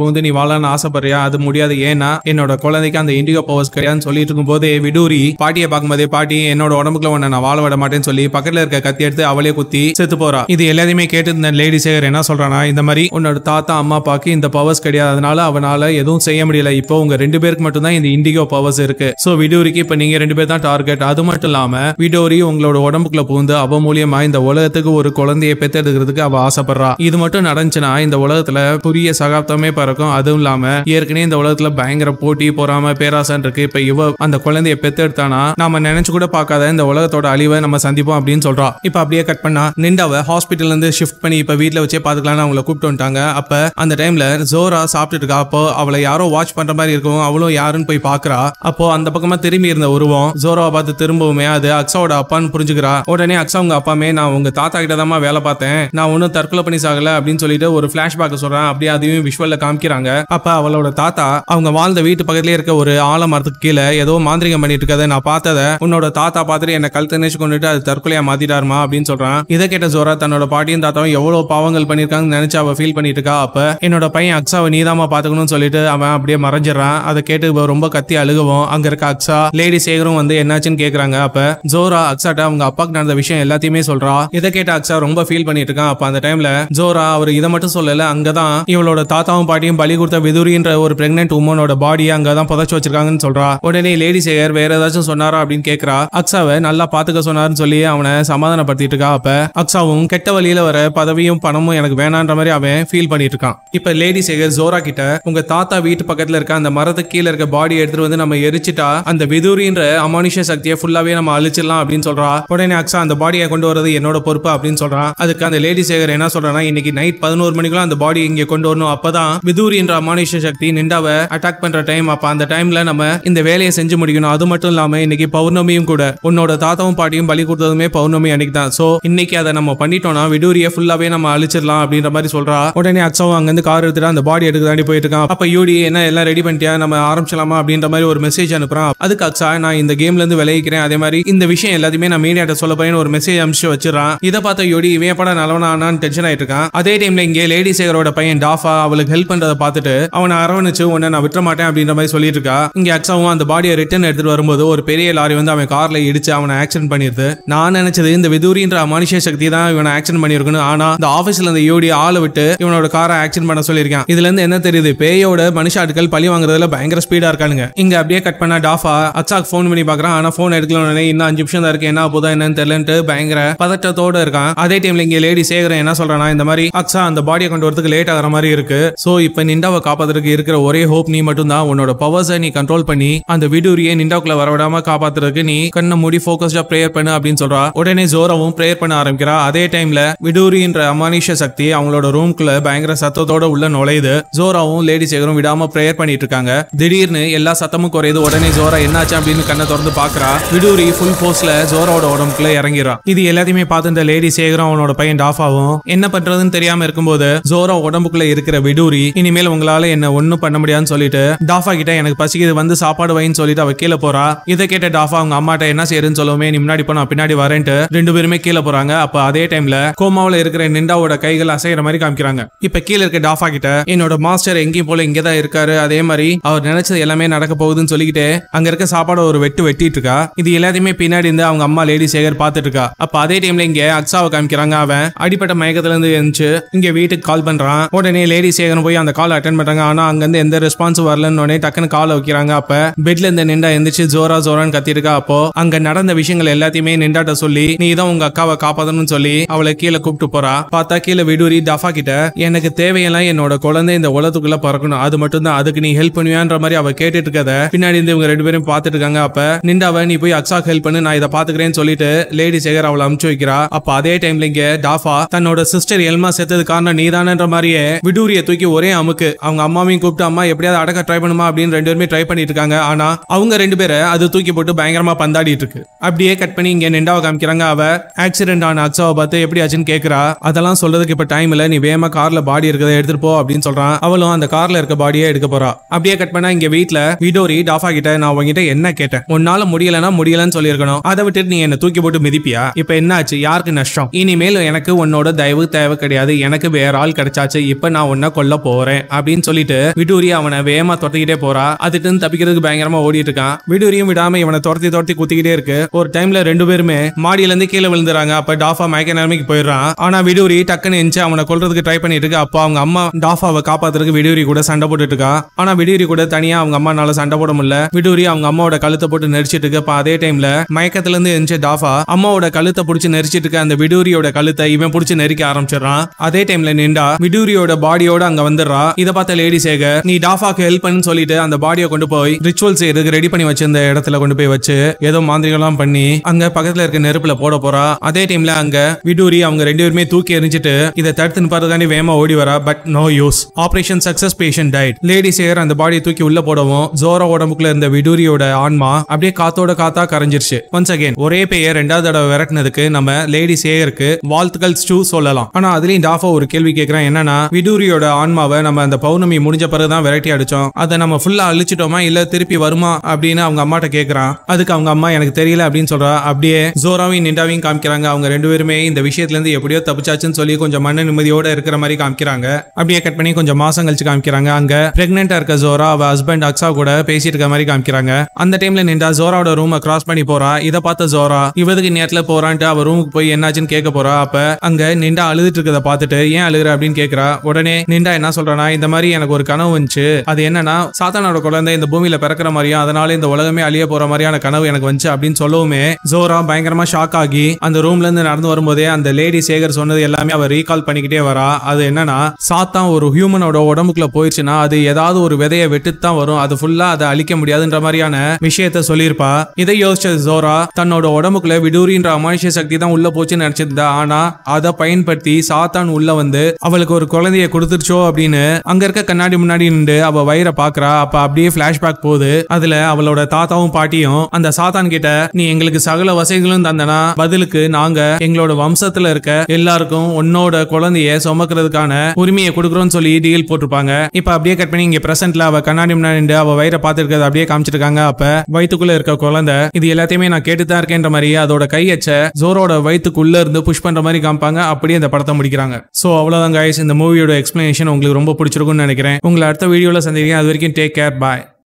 A: புகுந்து நீ வாழலாம்னு ஆசைப்படுறியா அது முடியாது ஏன்னா என்னோட குழந்தைக்கு அந்த இண்டிகோ பவர்ஸ் கிடையாதுன்னு சொல்லிட்டு இருக்கும் போதே விடூரி பாட்டியை பார்க்கும்போதே பாட்டி என்னோட உடம்புக்குள்ள உன்னை நான் வாழ விட மாட்டேன்னு சொல்லி பக்கத்துல இருக்க கத்தி எடுத்து அவளே குத்தி செத்து போறா இது எல்லாத்தையுமே கேட்டு இருந்த லேடி சேகர் என்ன சொல்றானா இந்த மாதிரி உன்னோட தாத்தா அம்மா அப்பாக்கு இந்த பவர்ஸ் கிடையாது அதனால அவனால எதுவும் செய்ய முடியல இப்போ உங்க ரெண்டு பேருக்கு மட்டும் தான் இந்த இண்டிகோ பவர்ஸ் இருக்கு ஸோ விடோரிக்கு இப்போ நீங்க ரெண்டு பேர் தான் டார்கெட் அது மட்டும் இல்லாம விடோரி உங்களோட உடம்புக்குள்ள புகுந்து அவ மூலியமா இந்த உலகத்துக்கு ஒரு குழந்தைய பெத்தெடுக்கிறதுக்கு அவ ஆசைப்படுறா இது மட்டும் நடந்துச்சுன்னா இந்த உலகத்துல புரிய சகாப்தமே பறக்கும் அதுவும் இல்லாம ஏற்கனவே இந்த உலகத்துல பயங்கர போட்டி போறாம பேராசன் இருக்கு இப்ப இவ அந்த குழந்தைய பெத்தெடுத்தானா நாம நினைச்சு கூட பார்க்காத இந்த உலகத்தோட அழிவை நம்ம சந்திப்போம் அப்படின்னு சொல்றா இப்ப அப்படியே கட் பண்ணா நிண்டாவை ஹாஸ்பிட்டல் இருந்து ஷிஃப்ட் பண்ணி இப்ப வீட்டுல வச்சே பாத்துக்கலாம் அவங்களை கூப்பிட்டு வந்துட்டாங்க அப்ப அந்த டைம்ல ஜோரா சாப்பிட்டு இருக்கா அப்போ அவளை யாரோ வாட்ச் பண்ற மாதிரி இருக்கும் அவளும் யாருன்னு போய் பாக்குறா அப்போ அந்த பக்கமா திரும்பி இருந்த உருவம் ஜோராவை பார்த்து திரும்பவுமே அது அக்ஸாவோட அப்பான்னு புரிஞ்சுக்கிறா உடனே அக்ஸா உங்க அப்பாமே நான் உங்க தாத்தா கிட்ட தான் வேலை பார்த்தேன் நான் ஒன்னும் தற்கொலை பண்ணி சாகல அப்படின்னு சொல்லிட்டு ஒரு பிளாஷ்பேக் சொல்றேன் அப்படியே அதையும் விஷுவல்ல காமிக்கிறாங்க அப்ப அவளோட தாத்தா அவங்க வாழ்ந்த வீட்டு பக்கத்துலயே இருக்க ஒரு ஆலமரத்துக்கு கீழே ஏதோ மாந்திரிகம் பண்ணிட்டு இருக்கதை நான் பார்த்ததை உன்னோட தாத்தா பார்த்துட்டு என்ன கழுத்து நினைச்சு கொண்டுட்டு அது தற்கொலையா மாத்திட்டாருமா அப்படின்னு சொல்றான் இதை கேட்ட ஜோரா தன்னோட பாட்டியும் தாத்தாவும் எவ்வளவு பாவங்கள் பண்ணிருக்காங்க நினைச்சு அவ ஃபீல் பண்ணிட்டு இருக்கா அப்போ என்னோட பையன் அக்ஸாவை நீதாமா பார்த்துக்கணும்னு சொல்லிட்டு அவன் அப்படியே மறைஞ்சிடறான் அதை கேட்டு ரொம்ப கத்தி அழுகவும் அங்க இருக்க அக்ஸா லேடி சேகரும் வந்து என்னாச்சுன்னு கேக்குறாங்க அப்ப ஜோரா அக்ஸாட்ட அவங்க அப்பாக்கு நடந்த விஷயம் எல்லாத்தையுமே சொல்றா இதை கேட்ட அக்ஸா ரொம்ப ஃபீல் பண்ணிட்டு இருக்கான் அப்ப அந்த டைம்ல ஜோரா அவர் இதை மட்டும் சொல்லல அங்கதான் இவளோட தாத்தாவும் பாட்டியும் பலி கொடுத்த விதுரின்ற ஒரு பிரெக்னென்ட் உமனோட பாடியை அங்கதான் புதைச்சு வச்சிருக்காங்கன்னு சொல்றா உடனே லேடி சேகர் வேற ஏதாச்சும் சொன்னாரா அப்படின்னு கேக்குறா அக்ஸாவை நல்லா பாத்துக்க சொன்னாருன்னு சொல்லி அவனை சமாதானப்படுத்திட்டு இருக்கா அப்ப அக்ஸாவும் கெட்ட வழியில வர பதவியும் பணமும் எனக்கு வேணான்ற மாதிரி அவன் ஃபீல் பண்ணி பண்ணிட்டு இருக்கான் இப்ப லேடி சேகர் ஜோரா கிட்ட உங்க தாத்தா வீட்டு பக்கத்துல இருக்க அந்த மரத்துக்கு கீழே இருக்க பாடி எடுத்துட்டு வந்து நம்ம எரிச்சிட்டா அந்த விதூரின்ற அமானுஷ சக்தியை ஃபுல்லாவே நம்ம அழிச்சிடலாம் அப்படின்னு சொல்றா உடனே அக்ஸா அந்த பாடியை கொண்டு வரது என்னோட பொறுப்பு அப்படின்னு சொல்றான் அதுக்கு அந்த லேடி சேகர் என்ன சொல்றான்னா இன்னைக்கு நைட் பதினோரு மணிக்குலாம் அந்த பாடி இங்க கொண்டு வரணும் அப்பதான் என்ற அமானுஷ சக்தி நிண்டாவை அட்டாக் பண்ற டைம் அப்ப அந்த டைம்ல நம்ம இந்த வேலையை செஞ்சு முடிக்கணும் அது மட்டும் இல்லாம இன்னைக்கு பௌர்ணமியும் கூட உன்னோட தாத்தாவும் பாட்டியும் பலி கொடுத்ததுமே பௌர்ணமி அன்னைக்கு தான் சோ இன்னைக்கு அதை நம்ம பண்ணிட்டோம்னா விடூரிய ஃபுல்லாவே நம்ம அழிச்சிடலாம் அப்படின்ற மாதிரி சொல்றா உடனே கட்ஸாவும் அங்கேருந்து கார் எடுத்துட்டு அந்த பாடி எடுக்க தாண்டி போயிட்டு இருக்கான் அப்போ யூடி என்ன எல்லாம் ரெடி பண்ணிட்டியா நம்ம ஆரம்பிச்சலாமா அப்படின்ற மாதிரி ஒரு மெசேஜ் அனுப்புறான் அதுக்கு அக்ஸா நான் இந்த கேம்ல இருந்து விளைவிக்கிறேன் அதே மாதிரி இந்த விஷயம் எல்லாத்தையுமே நான் மீடியாட்ட சொல்ல போறேன்னு ஒரு மெசேஜ் அனுப்பிச்சு வச்சிடறான் இதை பார்த்த யூடி இவன் படம் நல்லவனானான்னு டென்ஷன் ஆயிட்டு இருக்கான் அதே டைம்ல இங்கே லேடி சேகரோட பையன் டாஃபா அவளுக்கு ஹெல்ப் பண்றதை பார்த்துட்டு அவனை அரவணைச்சு உன்னை நான் விட்டுற மாட்டேன் அப்படின்ற மாதிரி சொல்லிட்டு இருக்கா இங்க அக்ஸாவும் அந்த பாடியை ரிட்டர்ன் எடுத்துட்டு வரும்போது ஒரு பெரிய லாரி வந்து அவன் கார்ல இடிச்சு அவனை ஆக்சிடென்ட் பண்ணிடுது நான் நினைச்சது இந்த விதூரின்ற மனுஷ சக்தி தான் இவனை ஆக்சிடென்ட் பண்ணிருக்கணும் ஆனா இந்த ஆபீஸ்ல இந்த யோடி ஆளை விட்டு இவனோட காரை ஆக்சிடென்ட் பண்ண சொல்லியிருக்கான் இதுல இருந்து என்ன தெரியுது பேயோட ஆட்கள் பழி வாங்குறதுல பயங்கர ஸ்பீடா இருக்கானுங்க இங்க அப்படியே கட் பண்ண டாஃபா அச்சாக் ஃபோன் பண்ணி பாக்குறான் ஆனா ஃபோன் எடுக்கல உடனே இன்னும் அஞ்சு நிமிஷம் தான் இருக்கு என்ன போதா என்னன்னு தெரியலன்ட்டு பயங்கர பதட்டத்தோட இருக்கான் அதே டைம்ல இங்க லேடி சேகரன் என்ன சொல்றானா இந்த மாதிரி அக்ஸா அந்த பாடியை கொண்டு வரதுக்கு லேட் ஆகிற மாதிரி இருக்கு சோ இப்ப நிண்டாவை காப்பாத்துறதுக்கு இருக்கிற ஒரே ஹோப் நீ மட்டும் தான் உன்னோட பவர்ஸை நீ கண்ட்ரோல் பண்ணி அந்த விடூரியை நிண்டாவுக்குள்ள வரவிடாம காப்பாத்துறதுக்கு நீ கண்ண மூடி போக்கஸ்டா ப்ரேயர் பண்ணு அப்படின்னு சொல்றா உடனே ஜோராவும் ப்ரேயர் பண்ண ஆரம்பிக்கிறா அதே டைம்ல விடூரின்ற அமானிஷ சக்தி அவங்களோட ரூம்குள்ள பயங்கர பயங்கர சத்தத்தோட உள்ள நுழையுது ஜோராவும் லேடி சேகரும் விடாம பிரேயர் பண்ணிட்டு இருக்காங்க திடீர்னு எல்லா சத்தமும் குறையுது உடனே ஜோரா என்னாச்சு அப்படின்னு கண்ணை திறந்து பாக்குறா விடூரி ஃபுல் போர்ஸ்ல ஜோராவோட உடம்புக்குள்ள இறங்கிறா இது எல்லாத்தையுமே பார்த்து இந்த லேடி சேகரும் அவனோட பையன் டாஃப் ஆகும் என்ன பண்றதுன்னு தெரியாம இருக்கும்போது ஜோரா உடம்புக்குள்ள இருக்கிற விடூரி இனிமேல் உங்களால என்ன ஒண்ணும் பண்ண முடியாதுன்னு சொல்லிட்டு டாஃபா கிட்ட எனக்கு பசிக்குது வந்து சாப்பாடு வைன்னு சொல்லிட்டு அவ கீழே போறா இதை கேட்ட டாஃபா அவங்க அம்மாட்ட என்ன செய்யறன்னு சொல்லுவோமே நீ முன்னாடி போனா பின்னாடி வரேன்ட்டு ரெண்டு பேருமே கீழே போறாங்க அப்ப அதே டைம்ல கோமாவில இருக்கிற நிண்டாவோட கைகள் அசைகிற மாதிரி காமிக்கிறாங்க இப்ப கீழே இருக்க டாஃபா கிட்ட என்னோட மாஸ்டர் எங்கேயும் போல இங்கதான் இருக்காரு அதே மாதிரி அவர் நினைச்சது எல்லாமே நடக்க போகுதுன்னு சொல்லிக்கிட்டே அங்க இருக்க சாப்பாடு ஒரு வெட்டு வெட்டிட்டு இருக்கா இது எல்லாத்தையுமே பின்னாடி இருந்து அவங்க அம்மா லேடி சேகர் பாத்துட்டு இருக்கா அப்ப அதே டைம்ல இங்க அக்ஸாவை காமிக்கிறாங்க அவன் அடிப்பட்ட மயக்கத்துல இருந்து எழுந்துச்சு இங்க வீட்டுக்கு கால் பண்றான் உடனே லேடி சேகர் போய் அந்த கால் அட்டன் பண்றாங்க ஆனா அங்க இருந்து எந்த ரெஸ்பான்ஸ் வரலன்னு உடனே டக்குன்னு காலை வைக்கிறாங்க அப்ப பெட்ல இருந்து நிண்டா எந்திரிச்சு ஜோரா ஜோரான்னு கத்திருக்கா அப்போ அங்க நடந்த விஷயங்கள் எல்லாத்தையுமே நிண்டாட்ட சொல்லி நீ தான் உங்க அக்காவை காப்பாதணும்னு சொல்லி அவளை கீழே கூப்பிட்டு போறா பார்த்தா கீழே விடுவரி டஃபா கிட்ட எனக்கு எனக்கு தேவையெல்லாம் என்னோட குழந்தை இந்த உலகத்துக்குள்ள பறக்கணும் அது மட்டும் தான் அதுக்கு நீ ஹெல்ப் பண்ணுவியான்ற மாதிரி அவ கேட்டுட்டு இருக்கத பின்னாடி இருந்து இவங்க ரெண்டு பேரும் பாத்துட்டு இருக்காங்க அப்ப நிண்டாவ நீ போய் அக்ஸாக் ஹெல்ப் பண்ணு நான் இதை பாத்துக்கிறேன்னு சொல்லிட்டு லேடி சேகர் அவளை அமுச்சு வைக்கிறா அப்ப அதே டைம்ல இங்க டாஃபா தன்னோட சிஸ்டர் எல்மா செத்தது காரணம் நீதானன்ற மாதிரியே விடூரிய தூக்கி ஒரே அமுக்கு அவங்க அம்மாவையும் கூப்பிட்டு அம்மா எப்படியாவது அடக்க ட்ரை பண்ணுமா அப்படின்னு ரெண்டு பேருமே ட்ரை பண்ணிட்டு இருக்காங்க ஆனா அவங்க ரெண்டு பேரை அது தூக்கி போட்டு பயங்கரமா பந்தாடிட்டு இருக்கு அப்படியே கட் பண்ணி இங்க நிண்டாவை காமிக்கிறாங்க அவ ஆக்சிடென்ட் ஆன அக்ஸாவை பார்த்து எப்படி ஆச்சுன்னு கேக்குறா அதெல்லாம் சொல்றதுக்கு இப்ப டைம் இல்ல நீ வேகமா கார்ல பாடி இருக்கிறத எடுத்துட்டு போ அப்படின்னு சொல்றான் அவளும் அந்த கார்ல இருக்க பாடியே எடுக்க போறா அப்படியே கட் பண்ணா இங்க வீட்டுல விடோரி டாஃபா கிட்ட நான் உங்ககிட்ட என்ன கேட்டேன் உன்னால முடியலன்னா முடியலன்னு சொல்லியிருக்கணும் அதை விட்டுட்டு நீ என்ன தூக்கி போட்டு மிதிப்பியா இப்ப என்னாச்சு யாருக்கு நஷ்டம் இனிமேல் எனக்கு உன்னோட தயவு தேவை கிடையாது எனக்கு வேற ஆள் கிடைச்சாச்சு இப்ப நான் உன்ன கொல்ல போறேன் அப்படின்னு சொல்லிட்டு விடூரி அவனை வேகமா தொட்டிக்கிட்டே போறா அதுட்டு தப்பிக்கிறதுக்கு பயங்கரமா ஓடிட்டு இருக்கான் விடூரியும் விடாம இவனை துரத்தி துரத்தி குத்திக்கிட்டே இருக்கு ஒரு டைம்ல ரெண்டு பேருமே மாடியில இருந்து கீழே விழுந்துறாங்க அப்ப டாஃபா மயக்க நிலைமைக்கு போயிடுறான் ஆனா விடூரி டக்குன்னு எஞ்சி அவனை கொல்றதுக்கு ட்ரை பண்ணிட்டு அப்போ அவங்க அம்மா டாஃபாவை காப்பாத்துறதுக்கு விடூரி கூட சண்டை போட்டுட்டு இருக்கா ஆனா விடூரி கூட தனியா அவங்க அம்மானால சண்டை போட முடியல விடூரி அவங்க அம்மாவோட கழுத்தை போட்டு நெரிச்சிட்டு இருக்கப்ப அதே டைம்ல மயக்கத்துல இருந்து எந்த டாஃபா அம்மாவோட கழுத்தை பிடிச்சி நெரிச்சிட்டு இருக்க அந்த விடூரியோட கழுத்தை இவன் பிடிச்சி நெரிக்க ஆரம்பிச்சிடறான் அதே டைம்ல நின்றா விடூரியோட பாடியோட அங்க வந்துடுறா இதை பார்த்த லேடி சேகர் நீ டாஃபாக்கு ஹெல்ப் பண்ணு சொல்லிட்டு அந்த பாடியை கொண்டு போய் ரிச்சுவல் செய்யறதுக்கு ரெடி பண்ணி வச்சிருந்த இடத்துல கொண்டு போய் வச்சு ஏதோ மாந்திரிகம்லாம் பண்ணி அங்க பக்கத்துல இருக்க நெருப்புல போட போறா அதே டைம்ல அங்க விடூரி அவங்க ரெண்டு பேருமே தூக்கி எரிஞ்சிட்டு இதை தடுத்து நிப்பாடுறதாண்டி வேமா ஓடி ஓடி வரா but no use operation success patient died lady சேர் அந்த பாடியை தூக்கி உள்ள போடவும் ஜோரா உடம்புக்குள்ள இருந்த விடூரியோட ஆன்மா அப்படியே காத்தோட காத்தா கரைஞ்சிருச்சு ஒன்ஸ் அகேன் ஒரே பெயர் ரெண்டாவது தடவை விரட்டினதுக்கு நம்ம லேடி சேகருக்கு வாழ்த்துக்கள் ஸ்டூ சொல்லலாம் ஆனா அதுலயும் டாஃபா ஒரு கேள்வி கேட்கிறேன் என்னன்னா விடூரியோட ஆன்மாவை நம்ம அந்த பௌர்ணமி முடிஞ்ச பிறகுதான் விரட்டி அடிச்சோம் அதை நம்ம ஃபுல்லா அழிச்சிட்டோமா இல்ல திருப்பி வருமா அப்படின்னு அவங்க அம்மாட்ட கேட்கறான் அதுக்கு அவங்க அம்மா எனக்கு தெரியல அப்படின்னு சொல்றா அப்படியே ஜோராவையும் நிண்டாவையும் காமிக்கிறாங்க அவங்க ரெண்டு பேருமே இந்த விஷயத்துல இருந்து எப்படியோ தப்பிச்சாச்சுன்னு சொல்லி கொஞ்சம் மன நிம்மதியோட இருக்கிற மாதிரி காமிக்கிறாங்க காமிக்கிறாங்க அப்படியே கட் பண்ணி கொஞ்சம் மாசம் கழிச்சு காமிக்கிறாங்க அங்க பிரெக்னெண்டா இருக்க ஜோரா அவ ஹஸ்பண்ட் அக்ஸா கூட பேசிட்டு இருக்க மாதிரி காமிக்கிறாங்க அந்த டைம்ல நின்றா ஜோராவோட ரூம் கிராஸ் பண்ணி போறா இதை பார்த்த ஜோரா இவதுக்கு நேரத்துல போறான்ட்டு அவ ரூமுக்கு போய் என்னாச்சுன்னு கேட்க போறா அப்ப அங்க நின்றா அழுதுட்டு இருக்கதை பார்த்துட்டு ஏன் அழுகுற அப்படின்னு கேக்குறா உடனே நின்றா என்ன சொல்றனா இந்த மாதிரி எனக்கு ஒரு கனவு வந்துச்சு அது என்னன்னா சாத்தானோட குழந்தை இந்த பூமியில பிறக்கிற மாதிரியும் அதனால இந்த உலகமே அழிய போற மாதிரியான கனவு எனக்கு வந்துச்சு அப்படின்னு சொல்லவுமே ஜோரா பயங்கரமா ஷாக் ஆகி அந்த ரூம்ல இருந்து நடந்து வரும்போதே அந்த லேடி சேகர் சொன்னது எல்லாமே அவர் ரீகால் பண்ணிக்கிட்டே வரா அது என்னன்னா என்னன்னா சாத்தான் ஒரு ஹியூமனோட உடம்புக்குள்ள போயிடுச்சுன்னா அது ஏதாவது ஒரு விதைய வெட்டுத்தான் வரும் அது ஃபுல்லா அதை அழிக்க முடியாதுன்ற மாதிரியான விஷயத்த சொல்லியிருப்பா இதை யோசிச்ச ஜோரா தன்னோட உடம்புக்குள்ள விடூரின்ற அமானுஷ சக்தி தான் உள்ள போச்சுன்னு நினைச்சிருந்தா ஆனா அதை பயன்படுத்தி சாத்தான் உள்ள வந்து அவளுக்கு ஒரு குழந்தைய கொடுத்துருச்சோ அப்படின்னு அங்க இருக்க கண்ணாடி முன்னாடி நின்று அவ வயிறை பாக்குறா அப்ப அப்படியே பிளாஷ்பேக் போகுது அதுல அவளோட தாத்தாவும் பாட்டியும் அந்த சாத்தான் கிட்ட நீ எங்களுக்கு சகல வசதிகளும் தந்தனா பதிலுக்கு நாங்க எங்களோட வம்சத்துல இருக்க எல்லாருக்கும் உன்னோட குழந்தைய சுமக்கிறதுக்கான அதுக்கான உரிமையை கொடுக்குறோம்னு சொல்லி டீல் போட்டிருப்பாங்க இப்ப அப்படியே கட் பண்ணி இங்க பிரசன்ட்ல அவ கண்ணாடி நின்று அவ வயிற பாத்துருக்கிறது அப்படியே காமிச்சிருக்காங்க அப்ப வயிற்றுக்குள்ள இருக்க குழந்தை இது எல்லாத்தையுமே நான் கேட்டுதான் இருக்கேன்ற மாதிரி அதோட கையச்ச ஜோரோட வயிற்றுக்குள்ள இருந்து புஷ் பண்ற மாதிரி காமிப்பாங்க அப்படியே இந்த படத்தை முடிக்கிறாங்க சோ அவ்வளவுதான் கைஸ் இந்த மூவியோட எக்ஸ்பிளனேஷன் உங்களுக்கு ரொம்ப பிடிச்சிருக்கும்னு நினைக்கிறேன் உங்களை அடுத்த வீடியோல சந்திக்கிறேன் அது வரைக்கும் டேக் கேர் பாய்